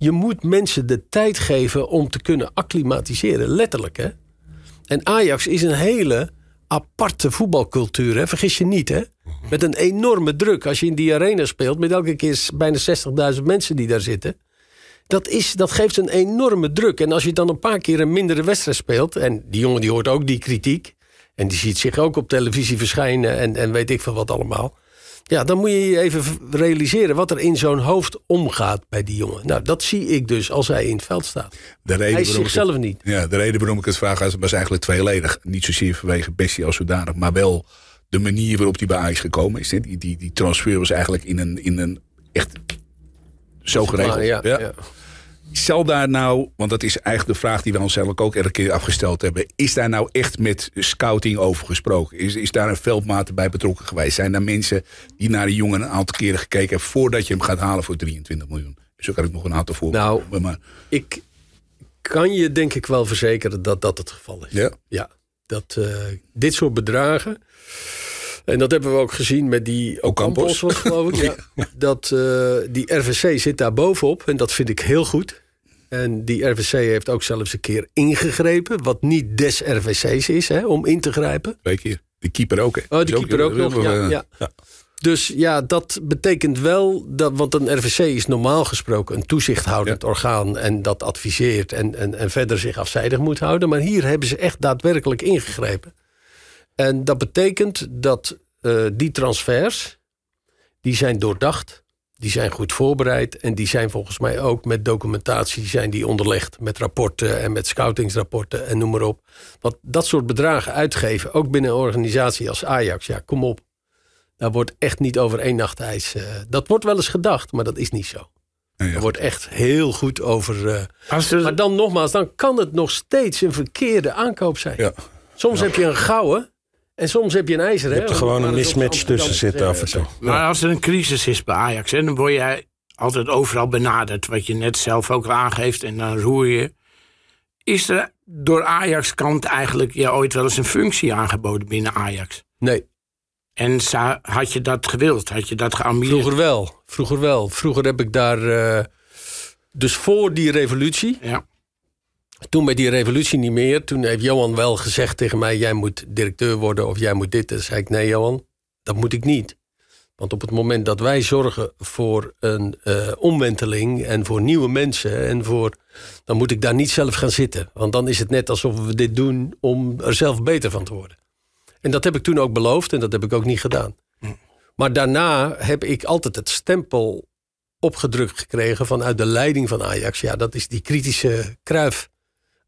je moet mensen de tijd geven om te kunnen acclimatiseren. Letterlijk, hè? En Ajax is een hele aparte voetbalcultuur, hè? Vergis je niet, hè? Met een enorme druk. Als je in die arena speelt, met elke keer bijna 60.000 mensen die daar zitten. Dat, is, dat geeft een enorme druk. En als je dan een paar keer een mindere wedstrijd speelt... en die jongen die hoort ook die kritiek... en die ziet zich ook op televisie verschijnen en, en weet ik veel wat allemaal... Ja, dan moet je je even realiseren wat er in zo'n hoofd omgaat bij die jongen. Nou, dat zie ik dus als hij in het veld staat. De reden hij is zichzelf niet. Ja, de reden waarom ik het vraag was eigenlijk tweeledig. Niet zozeer vanwege Bessie als zodanig, maar wel de manier waarop hij bij Ajax gekomen is. Die, die, die transfer was eigenlijk in een, in een echt zo geregeld. ja. ja zal daar nou, want dat is eigenlijk de vraag die we onszelf ook elke keer afgesteld hebben. Is daar nou echt met scouting over gesproken? Is, is daar een veldmaat bij betrokken geweest? Zijn daar mensen die naar de jongen een aantal keren gekeken hebben voordat je hem gaat halen voor 23 miljoen? Zo dus kan ik nog een aantal voorbeelden Nou, maar... ik kan je denk ik wel verzekeren dat dat het geval is. Ja. ja dat eh, dit soort bedragen. En dat hebben we ook gezien met die Ocampos, Ocampos geloof ik. dat, eh, die RVC zit daar bovenop en dat vind ik heel goed. En die RVC heeft ook zelfs een keer ingegrepen. Wat niet des RVC's is, hè, om in te grijpen. Twee keer. De keeper ook. Hè. Oh, de keeper ook, nog, eh, ja, Dus ja, dat betekent wel dat, want een RVC is normaal gesproken een toezichthoudend orgaan en dat adviseert en, en, en verder zich afzijdig moet houden. Maar hier hebben ze echt daadwerkelijk ingegrepen. En dat betekent dat eh, die transfers, die zijn doordacht. Die zijn goed voorbereid en die zijn volgens mij ook met documentatie zijn die onderlegd. Met rapporten en met scoutingsrapporten en noem maar op. Want dat soort bedragen uitgeven, ook binnen een organisatie als Ajax, ja kom op. Daar wordt echt niet over één nacht ijs. Eh, dat wordt wel eens gedacht, maar dat is niet zo. Er wordt echt heel goed over. Eh, maar dan nogmaals, dan kan het nog steeds een verkeerde aankoop zijn. Soms heb je een gouden en soms heb je een ijzer. Je hebt er gewoon een mismatch tussen zitten af en toe. Maar als er een crisis is bij Ajax, en dan word jij altijd overal benaderd. Wat je net zelf ook aangeeft. En dan roer je. Is er door Ajax kant eigenlijk je ooit wel eens een functie aangeboden binnen Ajax? Nee. En had je dat gewild? Had je dat geambieerd? Vroeger wel. Vroeger wel. Vroeger heb ik daar... Eh, dus voor die revolutie... Ja toen bij die revolutie niet meer. Toen heeft Johan wel gezegd tegen mij: jij moet directeur worden of jij moet dit. En zei ik: nee, Johan, dat moet ik niet. Want op het moment dat wij zorgen voor een eh, omwenteling en voor nieuwe mensen en voor. dan moet ik daar niet zelf gaan zitten. Want dan is het net alsof we dit doen om er zelf beter van te worden. En dat heb ik toen ook beloofd en dat heb ik ook niet gedaan. Maar daarna heb ik altijd het stempel opgedrukt gekregen vanuit de leiding van Ajax. Ja, dat is die kritische kruif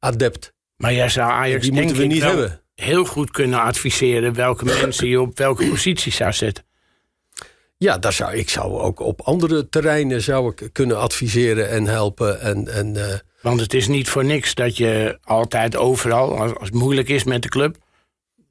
adept. Maar jij zou Ajax moeten we niet hebben. heel goed kunnen adviseren welke mensen je op welke positie zou zetten. Ja, daar zou, ik zou ook op andere terreinen zou ik kunnen adviseren en helpen. En, en, eh, Want het is niet voor niks dat je altijd overal, als, het moeilijk is met de club,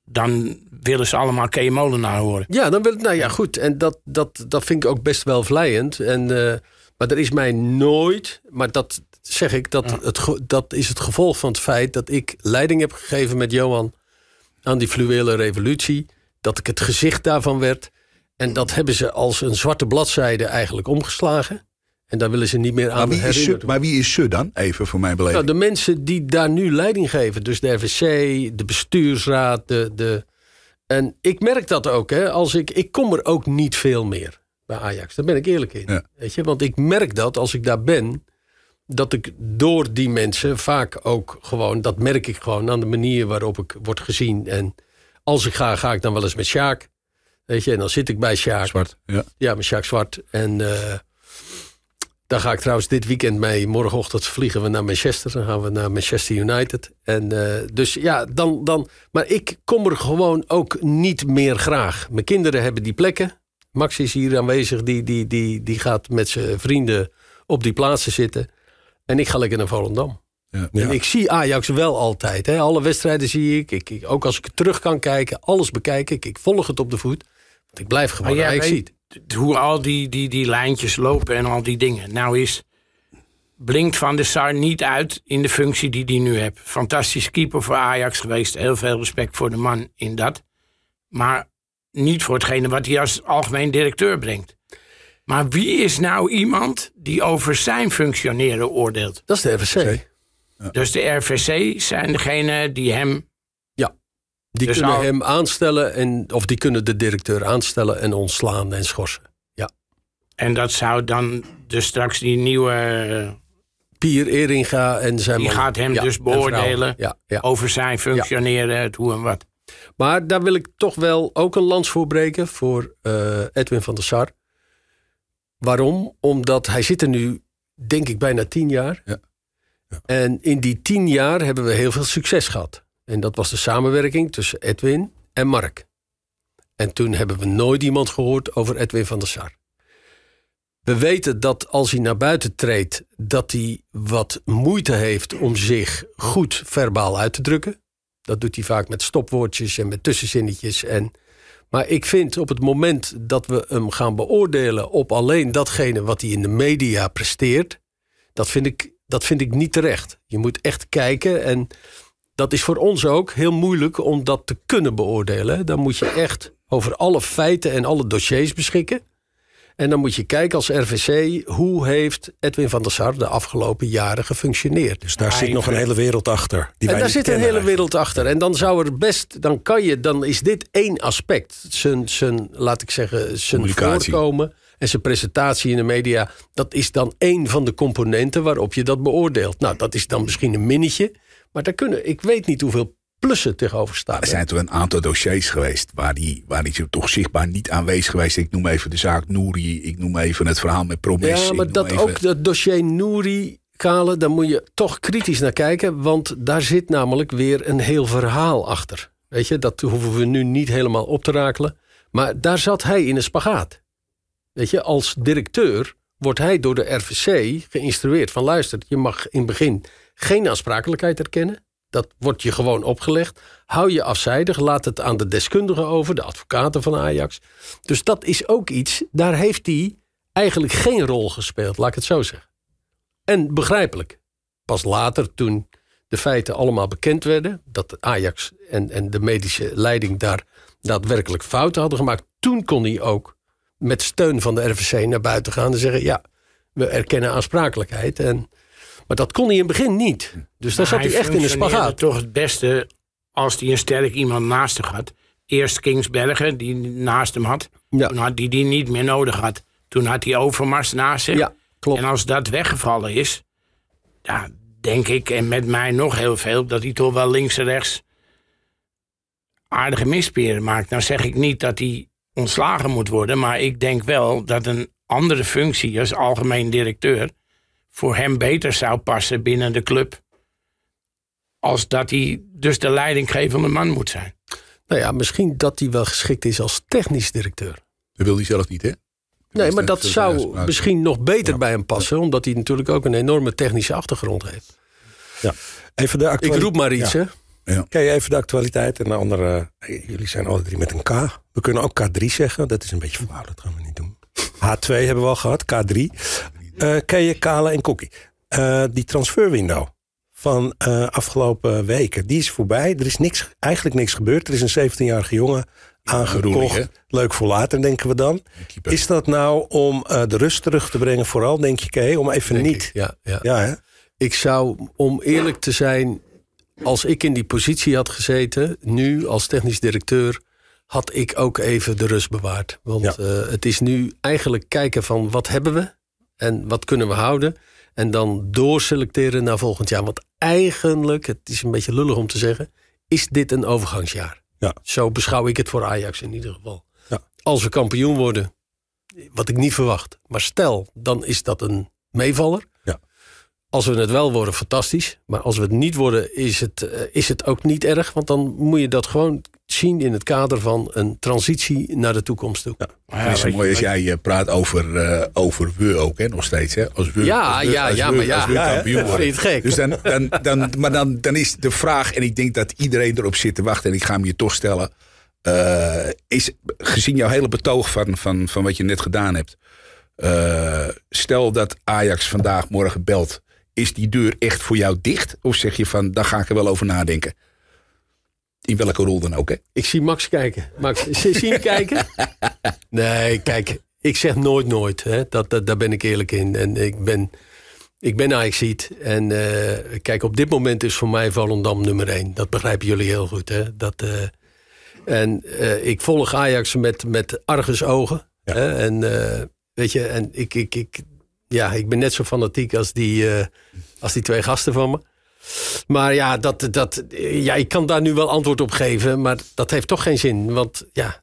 dan willen ze allemaal Kee Molenaar horen. Ja, dan wil, nou ja, goed. En dat, dat, dat vind ik ook best wel vlijend. En, eh, maar er is mij nooit, maar dat, zeg ik dat, het, dat is het gevolg van het feit dat ik leiding heb gegeven met Johan aan die fluwele revolutie. Dat ik het gezicht daarvan werd. En dat hebben ze als een zwarte bladzijde eigenlijk omgeslagen. En daar willen ze niet meer aan maar ze, maar wie is ze dan, even voor mijn nou, beleving? de mensen die daar nu leiding geven. Dus de RVC, de bestuursraad. De, de... En ik merk dat ook. Hè, als ik, ik kom er ook niet veel meer bij Ajax. Daar ben ik eerlijk in. Weet je? Want ik merk dat als ik daar ben dat ik door die mensen vaak ook gewoon... dat merk ik gewoon aan de manier waarop ik word gezien. En als ik ga, ga ik dan wel eens met Sjaak. Weet je, en dan zit ik bij Sjaak. Zwart, ja. Ja, met Sjaak Zwart. En uh, daar ga ik trouwens dit weekend mee. Morgenochtend vliegen we naar Manchester. Dan gaan we naar Manchester United. En eh, dus ja, dan, dan... Maar ik kom er gewoon ook niet meer graag. Mijn kinderen hebben die plekken. Max is hier aanwezig. Die, die, die, die gaat met zijn vrienden op die plaatsen zitten... En ik ga lekker naar Volendam. Ja. En ik zie Ajax wel altijd. Hè. Alle wedstrijden zie ik. Ik, Ook als ik terug kan kijken, alles bekijk ik. volg het op de voet. Want ik blijf gewoon Ajax ziet. Hoe al die, die, die lijntjes lopen en al die dingen. Nou is blinkt Van de Sar niet uit in de functie die hij nu heeft. Fantastisch keeper voor Ajax geweest. Heel veel respect voor de man in dat. Maar niet voor hetgene wat hij als algemeen directeur brengt. Maar wie is nou iemand die over zijn functioneren oordeelt? Dat is de RVC. Dus de RVC zijn degene die hem. Ja, die dus kunnen hem aanstellen, en, of die kunnen de directeur aanstellen en ontslaan en schorsen. Ja. En dat zou dan dus straks die nieuwe. Pier Eringa en zijn. Die gaat hem dus beoordelen over zijn functioneren, het hoe en wat. Maar daar wil ik toch wel ook een lans voor breken voor eh, Edwin van der Sar. Waarom? Omdat hij zit er nu, denk ik, bijna tien jaar. Ja. En in die tien jaar hebben we heel veel succes gehad. En dat was de samenwerking tussen Edwin en Mark. En toen hebben we nooit iemand gehoord over Edwin van der Sar. We weten dat als hij naar buiten treedt, dat hij wat moeite heeft om zich goed verbaal uit te drukken. Dat doet hij vaak met stopwoordjes en met tussenzinnetjes. En maar ik vind op het moment dat we hem gaan beoordelen op alleen datgene wat hij in de media presteert, dat vind ik, dat vind ik niet terecht. Je moet echt kijken en dat is voor ons ook heel moeilijk om dat te kunnen beoordelen. Dan moet je echt over alle feiten en alle dossiers beschikken. En dan moet je kijken als RVC, hoe heeft Edwin van der Sar de afgelopen jaren gefunctioneerd? Dus daar zit nog een hele wereld achter. en daar zit een hele wereld achter. En dan zou er best, dan kan je, dan is dit één aspect. Zijn, zijn laat ik zeggen, zijn voorkomen en zijn presentatie in de media. Dat is dan één van de componenten waarop je dat beoordeelt. Nou, dat is dan misschien een minnetje. Maar daar kunnen, ik weet niet hoeveel plussen tegenover staan. Er zijn toch een aantal dossiers geweest waar die, waar die toch zichtbaar niet aanwezig geweest. Ik noem even de zaak Nouri, ik noem even het verhaal met Promis. Ja, maar dat ook dat dossier Nouri, Kale, daar moet je toch kritisch naar kijken, want daar zit namelijk weer een heel verhaal achter. Weet je, dat hoeven we nu niet helemaal op te rakelen. Maar daar zat hij in een spagaat. Weet je, als directeur wordt hij door de RVC geïnstrueerd van luister, je mag in het begin geen aansprakelijkheid erkennen. Dat wordt je gewoon opgelegd. Hou je afzijdig, laat het aan de deskundigen over, de advocaten van Ajax. Dus dat is ook iets, daar heeft hij eigenlijk geen rol gespeeld, laat ik het zo zeggen. En begrijpelijk. Pas later, toen de feiten allemaal bekend werden, dat Ajax en, en de medische leiding daar daadwerkelijk fouten hadden gemaakt, toen kon hij ook met steun van de RVC naar buiten gaan en zeggen: ja, we erkennen aansprakelijkheid en maar dat kon hij in het begin niet. Dus daar zat hij, echt in de spagaat. toch het beste als hij een sterk iemand naast zich had. Eerst Kingsbergen, die naast hem had. Toen had hij die niet meer nodig had. Toen had hij Overmars naast zich. Ja, klopt. En als dat weggevallen is, ja, denk ik, en met mij nog heel veel, dat hij toch wel links en rechts aardige misperen maakt. Nou zeg ik niet dat hij ontslagen moet worden, maar ik denk wel dat een andere functie als algemeen directeur voor hem beter zou passen binnen de club. Als dat hij dus de leidinggevende man moet zijn. Nou ja, misschien dat hij wel geschikt is als technisch directeur. Dat wil hij zelf niet, hè? Nee, maar dat zou misschien nog beter bij hem passen, omdat hij natuurlijk ook een enorme technische achtergrond heeft. Ja. Even de actualiteit. Ik roep maar iets, ja. hè? Kijk, even de actualiteit en de andere. Eh, jullie zijn alle drie met een K. We kunnen ook K3 zeggen. Dat is een beetje flauw, dat gaan we niet doen. H2 hebben we al gehad, K3. Uh, eh, Kea, Kale en Cookie. Eh, die transferwindow van uh, afgelopen weken, die is voorbij. Er is niks, eigenlijk niks gebeurd. Er is een 17-jarige jongen aangekocht. Leuk voor later, denken we dan. Is dat nou om de rust terug te brengen, vooral, denk je, Kay? Om even niet... Ik. ja, ja. ja hè? ik zou, om eerlijk te zijn, als ik in die positie had gezeten, nu als technisch directeur, had ik ook even de rust bewaard. Want het is nu eigenlijk kijken van wat hebben we en wat kunnen we houden? En dan doorselecteren naar volgend jaar. Want eigenlijk, het is een beetje lullig om te zeggen, is dit een overgangsjaar. Ja. Zo beschouw ik het voor Ajax in ieder geval. Ja. Als we kampioen worden, wat ik niet verwacht. Maar stel, dan is dat een meevaller. Ja. Als we het wel worden, fantastisch. Maar als we het niet worden, is het, eh, is het ook niet erg. Want dan moet je dat gewoon zien in het kader van een transitie naar de toekomst toe. Ja, het is mooi als jij eh, praat over, uh, over we ook hè, nog steeds. Hè? Als we, ja, ja, als ja, maar ja, als we kampioen worden. Vind gek. Dus dan, dan, maar dan, dan is de vraag, en ik denk dat iedereen erop zit te wachten, en ik ga hem je toch stellen. Uh, is gezien jouw hele betoog van, van, van wat je net gedaan hebt. Uh, stel dat Ajax vandaag morgen belt. Is die deur echt voor jou dicht? Of zeg je van, daar ga ik er wel over nadenken? In welke rol dan ook, hè? Ik zie Max kijken. Max, zie je kijken? Nee, kijk, ik zeg nooit nooit. Hè. Dat, dat, daar ben ik eerlijk in. En ik ben, ik ben Ajaxiet. En eh, kijk, op dit moment is voor mij Volendam nummer één. Dat begrijpen jullie heel goed, hè? Dat, eh, en eh, ik volg Ajax met, met argusogen. Hè? En weet je, en ik, ik, ik, ja, ik ben net zo fanatiek als die, als die twee gasten van me. Maar ja, dat, dat, ja, ik kan daar nu wel antwoord op geven. Maar dat heeft toch geen zin. Want ja,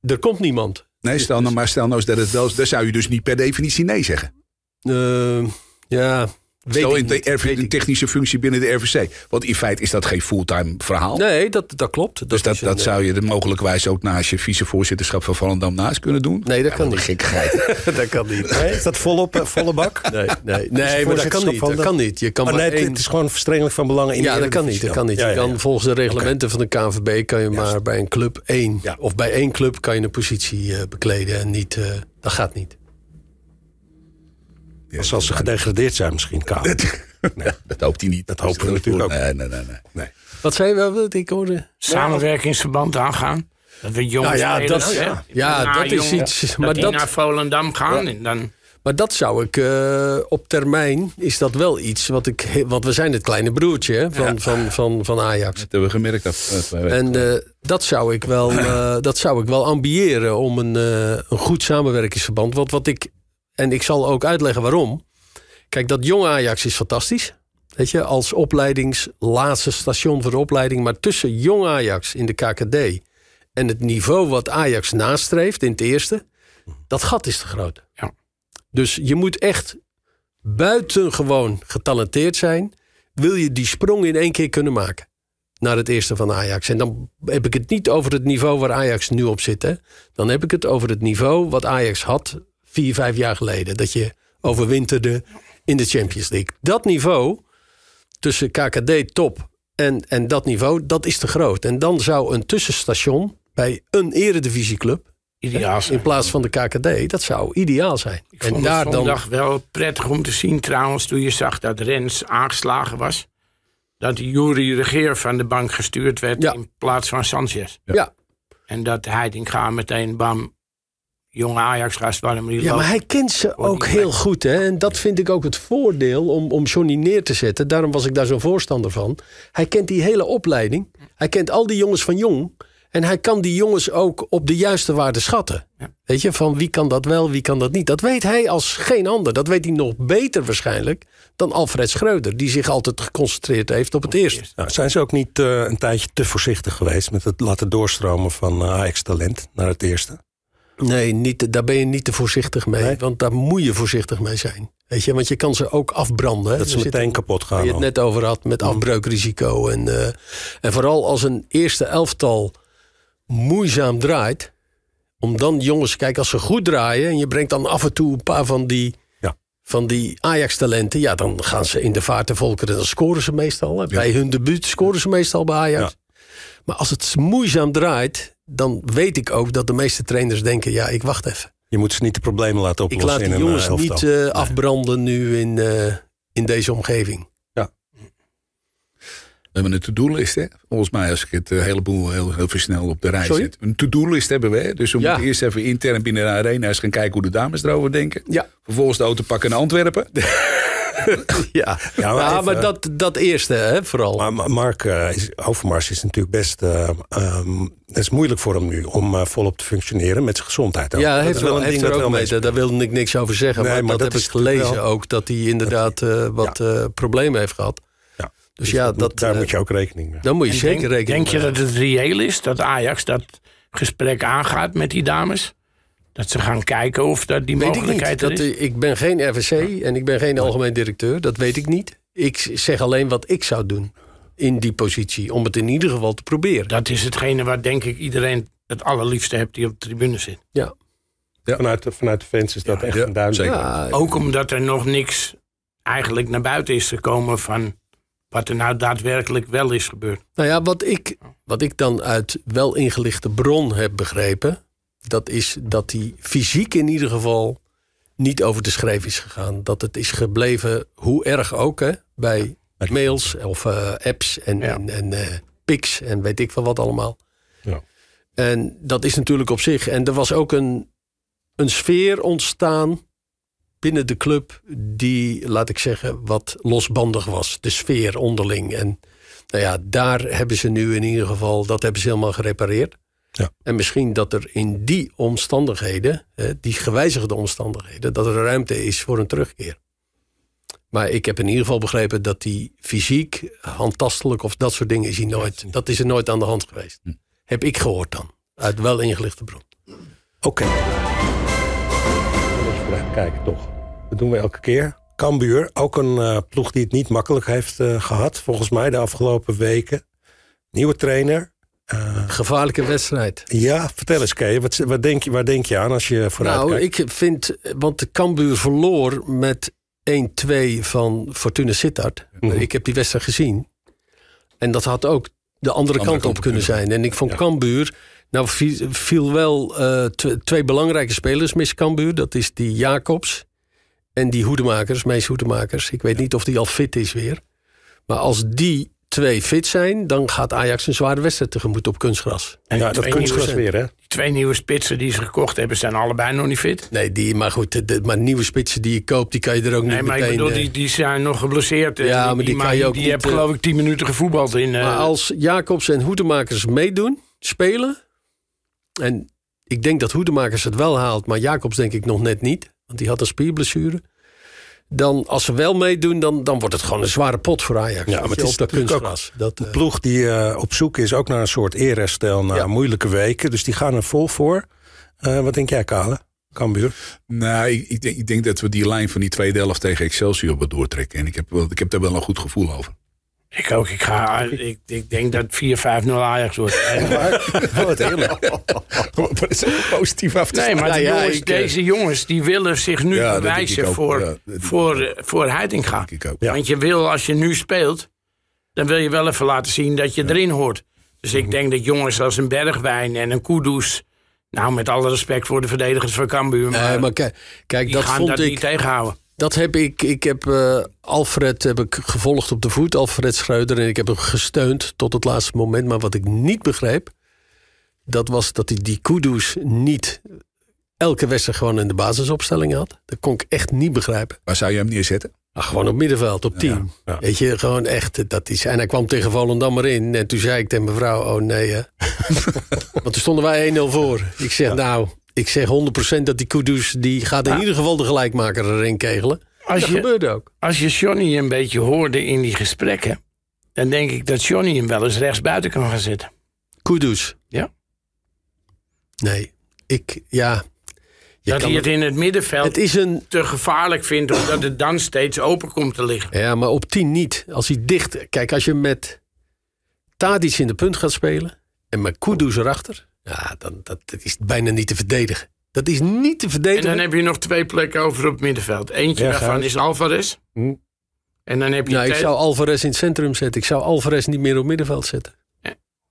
er komt niemand. Nee, dus- stel nou, dus- maar stel nou eens dat het wel is. Dat zou je dus niet per definitie nee zeggen. Eh, ja, zo in de, technische functie binnen de RVC. Want in feite is dat geen fulltime verhaal. Nee, dat, dat klopt. dus dat, dat zou eh, je er mogelijkwijs ook naast je vicevoorzitterschap van Vallendam naast kunnen doen? Nee, dat kan niet. Gekkigheid. dat kan niet. Nee, is dat volop, eh, volle bak? Nee, nee, nee maar dat kan niet. Dat kan niet. Je kan maar één... Het is gewoon verstrengeling van belangen in ja, de dat kan niet. Dat kan niet. je kan, volgens de reglementen van de KNVB kan je maar bij een club één... of bij één club kan je een positie eh, bekleden en niet... dat gaat niet. Als, ze gedegradeerd zijn misschien, kan Nee. dat hoopt hij niet. Dat hopen we natuurlijk ook. Nee, nee, nee, nee. Wat zei wel ik hoorde? Samenwerkingsverband aangaan. Dat we jongens nou ja, dat, ja. ja, dat is iets. Dat maar dat, naar Volendam gaan en dan... Maar dat zou ik eh, op termijn is dat wel iets wat ik. Want we zijn het kleine broertje van, van, van, van Ajax. Dat hebben we gemerkt. Dat, en eh, dat, zou ik wel, eh, dat zou ik wel ambiëren om een, een goed samenwerkingsverband. Want wat ik en ik zal ook uitleggen waarom. Kijk, dat jonge Ajax is fantastisch. Weet je, als opleidings laatste station voor de opleiding. Maar tussen jong Ajax in de KKD en het niveau wat Ajax nastreeft in het eerste, dat gat is te groot. Ja. Dus je moet echt buitengewoon getalenteerd zijn. Wil je die sprong in één keer kunnen maken naar het eerste van Ajax? En dan heb ik het niet over het niveau waar Ajax nu op zit. Hè? Dan heb ik het over het niveau wat Ajax had vier, vijf jaar geleden. Dat je overwinterde in de Champions League. Dat niveau tussen KKD-top en, en dat niveau, dat is te groot. En dan zou een tussenstation bij een eredivisieclub... Ideaal In plaats van de KKD, dat zou ideaal zijn. Ik en vond daar dan... wel prettig om te zien trouwens... toen je zag dat Rens aangeslagen was... dat Jury Regeer van de bank gestuurd werd in plaats van Sanchez. Ja. En dat Heidinga meteen bam jonge ajax waar Ja, maar hij kent ze ook heel goed. Hè? En dat vind ik ook het voordeel om, om Johnny neer te zetten. Daarom was ik daar zo'n voorstander van. Hij kent die hele opleiding. Hij kent al die jongens van jong. En hij kan die jongens ook op de juiste waarde schatten. Ja. Weet je, van wie kan dat wel, wie kan dat niet. Dat weet hij als geen ander. Dat weet hij nog beter waarschijnlijk dan Alfred Schreuder, die zich altijd geconcentreerd heeft op het eerste. Nou, zijn ze ook niet eh, een tijdje te voorzichtig geweest met het laten doorstromen van eh, Ajax-talent naar het eerste? Nee, niet, daar ben je niet te voorzichtig mee. Want daar moet je voorzichtig mee zijn. Weet je, want je kan ze ook afbranden. Dat ze meteen kapot gaan. Waar je het net over had met mm. afbreukrisico. En, eh, en vooral als een eerste elftal moeizaam draait. Om dan jongens, kijk, als ze goed draaien. en je brengt dan af en toe een paar van die van die Ajax-talenten, ja, dan gaan ze in de vaart te volkeren. Dan scoren ze meestal. Bij hun debuut scoren ze meestal bij Ajax. Maar als het moeizaam draait, dan weet ik ook dat de meeste trainers denken: ja, ik wacht even. Je moet ze dus niet de problemen laten oplossen. Ik laat eh, niet eh, afbranden nu in, eh, in deze omgeving. We hebben een to-do-list, hè? Volgens mij, als ik het een eh, heleboel eh, heel, heel snel op de rij Sorry? zet. Een to-do-list hebben we, Dus we moeten eerst even intern binnen de arena eens gaan kijken hoe de dames erover denken. Ja. Vervolgens de auto pakken naar Antwerpen. ja, ja, maar, dat, dat eerste hè, vooral. Maar Mark eh, is, Overmars is natuurlijk best... Ehm, het is moeilijk voor hem nu om volop te functioneren met zijn gezondheid. Ja, dat heeft wel, een ding ook mee. Daar wilde ik niks over zeggen. maar, dat, heb ik gelezen ook. Dat hij inderdaad wat problemen heeft gehad. Dus, dus, ja, dat, daar eh, moet je ook rekening mee. moet je zeker denk, rekening mee. Denk je dat het reëel is dat Ajax dat gesprek aangaat met die dames? Dat ze gaan kijken of dat die weet mogelijkheid ik niet. is? Dat, eh, ik ben geen RVC en ik ben geen algemeen directeur. Dat weet ik niet. Ik zeg alleen wat ik zou doen in die positie. Om het in ieder geval te proberen. Dat is hetgene waar denk ik iedereen het allerliefste heeft die op de tribune zit. Ja. ja. Vanuit, de, vanuit de fans is dat echt ja, een duidelijk. Ook omdat er nog niks eigenlijk naar buiten is gekomen van wat er nou daadwerkelijk wel is gebeurd. Nou ja, wat ik, wat ik dan uit wel ingelichte bron heb begrepen, dat is dat hij fysiek in ieder geval niet over de schreef is gegaan. Dat het is gebleven, hoe erg ook, hè, bij mails of eh, apps en, en, eh, pics en weet ik veel wat allemaal. Ja. En dat is natuurlijk op zich. En er was ook een, een sfeer ontstaan binnen de club die, laat ik zeggen, wat losbandig was. De sfeer onderling. En nou ja, daar hebben ze nu in ieder geval, dat hebben ze helemaal gerepareerd. Ja. En misschien dat er in die omstandigheden, die gewijzigde omstandigheden, dat er ruimte is voor een terugkeer. Maar ik heb in ieder geval begrepen dat die fysiek, handtastelijk of dat soort dingen is hij nooit, dat is er nooit aan de hand geweest. Hm. Heb ik gehoord dan, uit wel ingelichte bron. Oké blijven kijken, toch? Dat doen we elke keer. Cambuur, ook een eh, ploeg die het niet makkelijk heeft eh, gehad, volgens mij de afgelopen weken. Nieuwe trainer. Eh, Gevaarlijke wedstrijd. Ja, vertel eens Kay, wat, wat, denk je, waar denk je aan als je vooruit nou, kijkt? Nou, ik vind, want de Cambuur verloor met 1-2 van Fortuna Sittard. Mhm. Ik heb die wedstrijd gezien. En dat had ook de andere, kant, op kunnen, zijn. En ik vond ja. Cambuur nou viel wel eh, twee belangrijke spelers mis Cambuur. Dat is die Jacobs en die hoedemakers, meest hoedemakers. Ik weet niet of die al fit is weer. Maar als die twee fit zijn, dan gaat Ajax een zware wedstrijd tegemoet op kunstgras. En ja, dat kunstgras weer, hè? Die twee nieuwe spitsen die ze gekocht hebben, zijn allebei nog niet fit. Nee, die, maar goed, de, maar nieuwe spitsen die je koopt, die kan je er ook niet meteen... Nee, maar die, eh, die zijn nog geblesseerd. Eh, ja, die, maar die, kan je ook Die, die hebben geloof ik tien minuten gevoetbald in... Maar als Jacobs en Hoedemakers meedoen, spelen en ik denk dat Hoedemakers het wel haalt, maar Jacobs denk ik nog net niet. Want die had een spierblessure. Dan, als ze wel meedoen, dan, dan wordt het gewoon een zware pot voor Ajax. Ja, maar het is dat een eh, ploeg die eh, op zoek is ook naar een soort eerherstel na moeilijke weken. Dus die gaan er vol voor. Eh, wat denk jij, Kale? Cambuur? Nou, ik, ik, denk, ik, denk, dat we die lijn van die tweede helft tegen Excelsior wat doortrekken. En ik heb, ik heb daar wel een goed gevoel over. Ik ook. Ik, ga, ik, ik denk dat 4-5-0 Ajax wordt. Oh, wat helemaal. Wat is positief af Nee, maar eh, deze jongens die willen zich nu bewijzen voor, ja, voor, eh, voor Want je wil, als je nu speelt, dan wil je wel even laten zien dat je erin hoort. Dus ik mhm. denk dat jongens als een Bergwijn en een koedoes. Nou, met alle respect voor de verdedigers van Cambuur. Maar, nee, maar kijk, dat vond ik, niet tegenhouden. Dat heb ik. Ik heb eh, Alfred heb ik gevolgd op de voet, Alfred Schreuder. En ik heb hem gesteund tot het laatste moment. Maar wat ik niet begreep, dat was dat hij die kudos niet elke wedstrijd gewoon in de basisopstelling had. Dat kon ik echt niet begrijpen. Waar zou je hem neerzetten? Ah, gewoon op middenveld, op team. Ja, Weet je, gewoon echt. Dat is, en hij kwam tegenvallen dan maar in. En toen zei ik tegen mevrouw, oh nee. Hè. Want toen stonden wij 1-0 voor. Ik zeg, nou, ik zeg 100% dat die Kudus... die gaat in nou. ieder geval de gelijkmaker erin kegelen. Als dat je, ook. Als je Johnny een beetje hoorde in die gesprekken... dan denk ik dat Johnny hem wel eens rechts buiten kan gaan zitten. Kudus? Ja. Nee, ik... Ja, dat hij het in het middenveld het is een... te gevaarlijk vindt, omdat het dan steeds open komt te liggen. Ja, maar op 10 niet. Als hij dicht. Kijk, als je met Tadic in de punt gaat spelen en met Kudus erachter. Ja, dan, dat, is bijna niet te verdedigen. Dat is niet te verdedigen. En dan heb je nog twee plekken over op het middenveld. Eentje daarvan is Alvarez. Hm. En dan heb je. Nou, ik zou Alvarez in het centrum zetten. Ik zou Alvarez niet meer op middenveld zetten.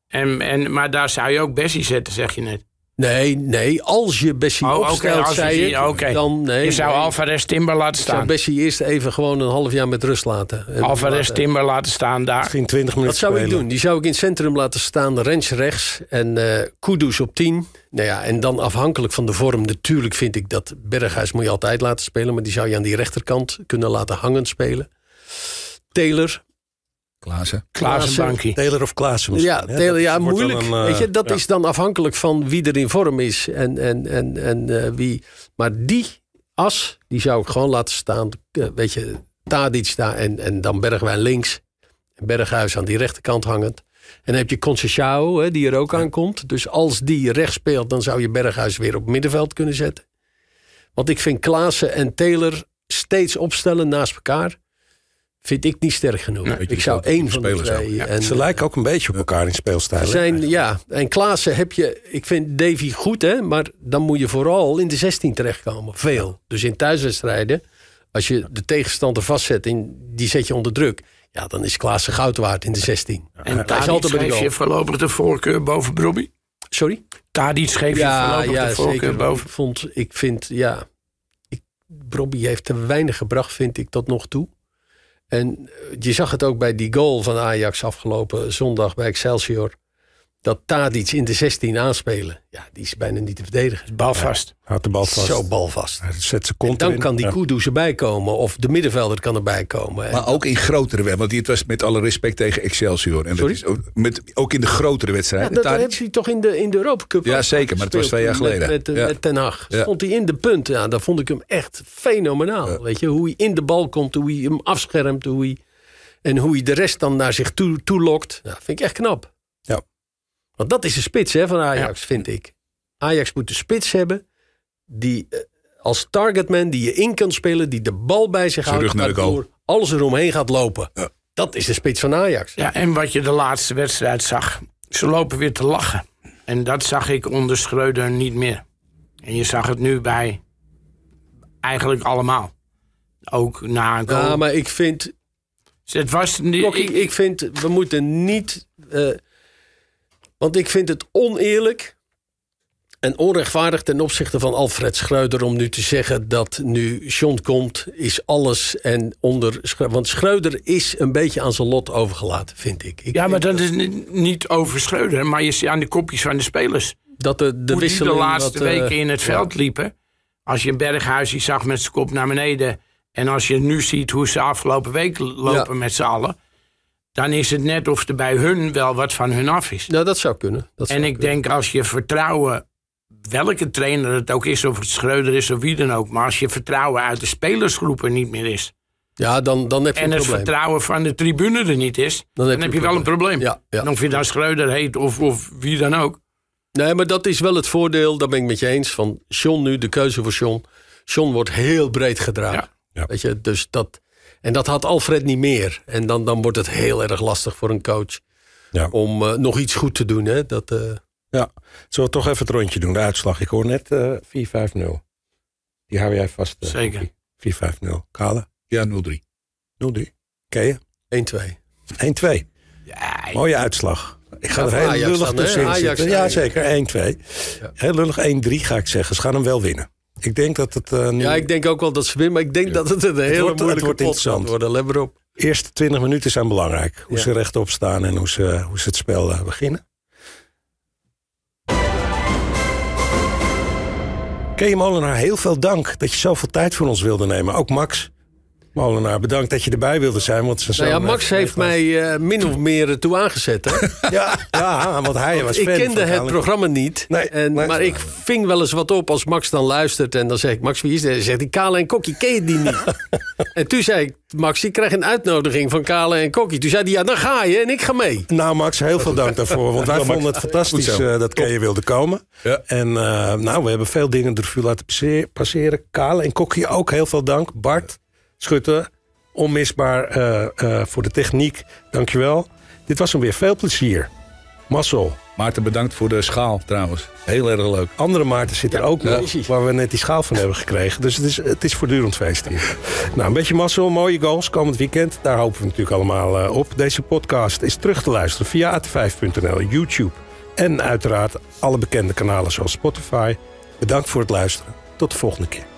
En, en, maar daar zou je ook Bessie zetten, zeg je net. Nee, nee. Als je Bessie oh, opstelt, zei je, dan... Nee, je zou Alvarez Timber laten staan. Ik zou Bessie eerst even gewoon een half jaar met rust laten. Eh, Alvarez Timber laten staan daar. Misschien 20 minuten Dat zou ik doen. Die zou ik in het centrum laten staan. Rens rechts en uh, Kudus op 10. Nou ja, en dan afhankelijk van de vorm. Natuurlijk vind ik dat Berghuis moet je altijd laten spelen. Maar die zou je aan die rechterkant kunnen laten hangen spelen. Taylor, Klaassen. Klaassen, Taylor of Klaassen misschien. Ja, Taylor, ja moeilijk. Weet je, eh, dat is dan afhankelijk van wie er in vorm is en, en, en, en eh, wie. Maar die as, die zou ik gewoon laten staan. Eh, weet je, Tadic daar en, en dan Bergwijn links. En Berghuis aan die rechterkant hangend. En dan heb je Concecao, die er ook aankomt. Dus als die rechts speelt, dan zou je Berghuis weer op middenveld kunnen zetten. Want ik vind Klaassen en Taylor steeds opstellen naast elkaar vind ik niet sterk genoeg. ik zou één van de en, ze lijken ook een beetje op elkaar in speelstijl. Zijn, ja, en Klaassen heb je... Ik vind Davy goed, hè, maar dan moet je vooral in de 16 terechtkomen. Veel. Dus in thuiswedstrijden, als je de tegenstander vastzet... In, die zet je onder druk. Ja, dan is Klaassen goud waard in de 16. En daar je voorlopig de voorkeur boven Brobby? Sorry? Tadic geeft ja, je voorlopig de voorkeur boven. Vond, ik vind, ja... Ik, heeft te weinig gebracht, vind ik, tot nog toe. En je zag het ook bij die goal van Ajax afgelopen zondag bij Excelsior dat Tadic in de 16 aanspelen, ja, die is bijna niet te verdedigen. Balvast. Ja, had de bal vast. Zo balvast. Hij zet ze en dan kan die ja. Kudus erbij komen. Of de middenvelder kan erbij komen. Maar ook in grotere wedstrijden. Want dit was met alle respect tegen Excelsior. En Sorry? Dat is met, ook in de grotere wedstrijden. Ja, dat heeft hij toch in de, in de Europa Cup Ja, zeker. Maar het was twee jaar geleden. Met, eh, ja. met Ten Hag. Stond hij in de punt. Ja, daar vond ik hem echt fenomenaal. Weet je, hoe hij in de bal komt. Hoe hij hem afschermt. Hoe hij, en hoe hij de rest dan naar zich toe, lokt, Ja, vind ik echt knap. Want dat is de spits hè, van Ajax, vind ik. Ajax moet de spits hebben die eh, als targetman die je in kan spelen, die de bal bij zich houdt, door alles eromheen gaat lopen. Dat is de spits van Ajax. Ja, en wat je de laatste wedstrijd zag, ze lopen weer te lachen. En dat zag ik onder Schreuder niet meer. En je zag het nu bij eigenlijk allemaal. Ook na een goal. Ja, maar ik vind... Dus het was... Ik, ik vind, we moeten niet... Eh, want ik vind het oneerlijk en onrechtvaardig ten opzichte van Alfred Schreuder om nu te zeggen dat nu John komt, is alles en onder. Schreuder, want Schreuder is een beetje aan zijn lot overgelaten, vind ik. ja, maar dat, is niet over Schreuder, maar je ziet aan de kopjes van de spelers. Dat de, de Hoe die de laatste eh, weken in het veld liepen. Als je een berghuisje zag met zijn kop naar beneden. En als je nu ziet hoe ze afgelopen week lopen met z'n allen dan is het net of er bij hun wel wat van hun af is. Nou, dat zou kunnen. Dat zou en ik denk als je vertrouwen, welke trainer het ook is, of het Schreuder is of wie dan ook, maar als je vertrouwen uit de spelersgroepen niet meer is. Ja, dan, dan heb je een probleem. En het vertrouwen van de tribune er niet is, dan heb, je, wel een probleem. Ja, ja. of je dan Schreuder heet of, of wie dan ook. Nee, maar dat is wel het voordeel, daar ben ik met je eens, van John nu, de keuze voor John. John wordt heel breed gedragen. Ja. Weet je, dus dat, en dat had Alfred niet meer. En dan, dan wordt het heel erg lastig voor een coach ja. om uh, nog iets goed te doen. Hè? Dat, uh... Ja, zullen we toch even het rondje doen, de uitslag. Ik hoor net uh, eh, 4-5-0. Die hou jij vast. Zeker. 4-5-0. Kale? Ja, 0-3. 0-3. Ken je? 1-2. 1-2. Ja, Mooie uitslag. Ik ga er heel lullig tussen zitten. Ajax. Ja, zeker. 1-2. Heel lullig 1-3 ga ik zeggen. Ze gaan hem wel winnen. Ik denk dat het... Eh, nu... Ja, ik denk ook wel dat ze winnen. Maar ik denk dat het een hele wordt, moeilijke wordt worden. Let maar op. eerste 20 minuten zijn belangrijk. Hoe ze rechtop staan en hoe ze, hoe ze het spel eh, beginnen. Kay Molenaar, heel veel dank dat je zoveel tijd voor ons wilde nemen. Ook Max. Molenaar, bedankt dat je erbij wilde zijn. Want nou Max eh, heeft mij eh, min of meer eh, toe aangezet. Hè? ja, ja, want hij was Ik kende het programma niet. Nee, maar ik ving wel eens wat op als Max dan luistert. En dan zeg ik, Max, wie is dit? zegt die Kale en Kokkie, ken je die niet? en toen zei ik, Max, ik krijg een uitnodiging van Kale en Kokkie. Toen zei hij, ja, dan ga je en ik ga mee. Nou, Max, heel veel dank daarvoor. Want wij vonden het fantastisch dat je wilde komen. En nou, we hebben veel dingen de revue laten passeren. Kale en Kokkie ook, heel veel dank. Bart. Schutte, onmisbaar eh, eh, voor de techniek. Dankjewel. Dit was hem weer. Veel plezier. Massel. Maarten, bedankt voor de schaal trouwens. Heel erg leuk. Andere Maarten zit er ook nog, waar we net die schaal van hebben gekregen. Dus het is, het is voortdurend feest hier. nou, een beetje mazzel, mooie goals komend weekend. Daar hopen we natuurlijk allemaal eh, op. Deze podcast is terug te luisteren via at5.nl, YouTube... en uiteraard alle bekende kanalen zoals Spotify. Bedankt voor het luisteren. Tot de volgende keer.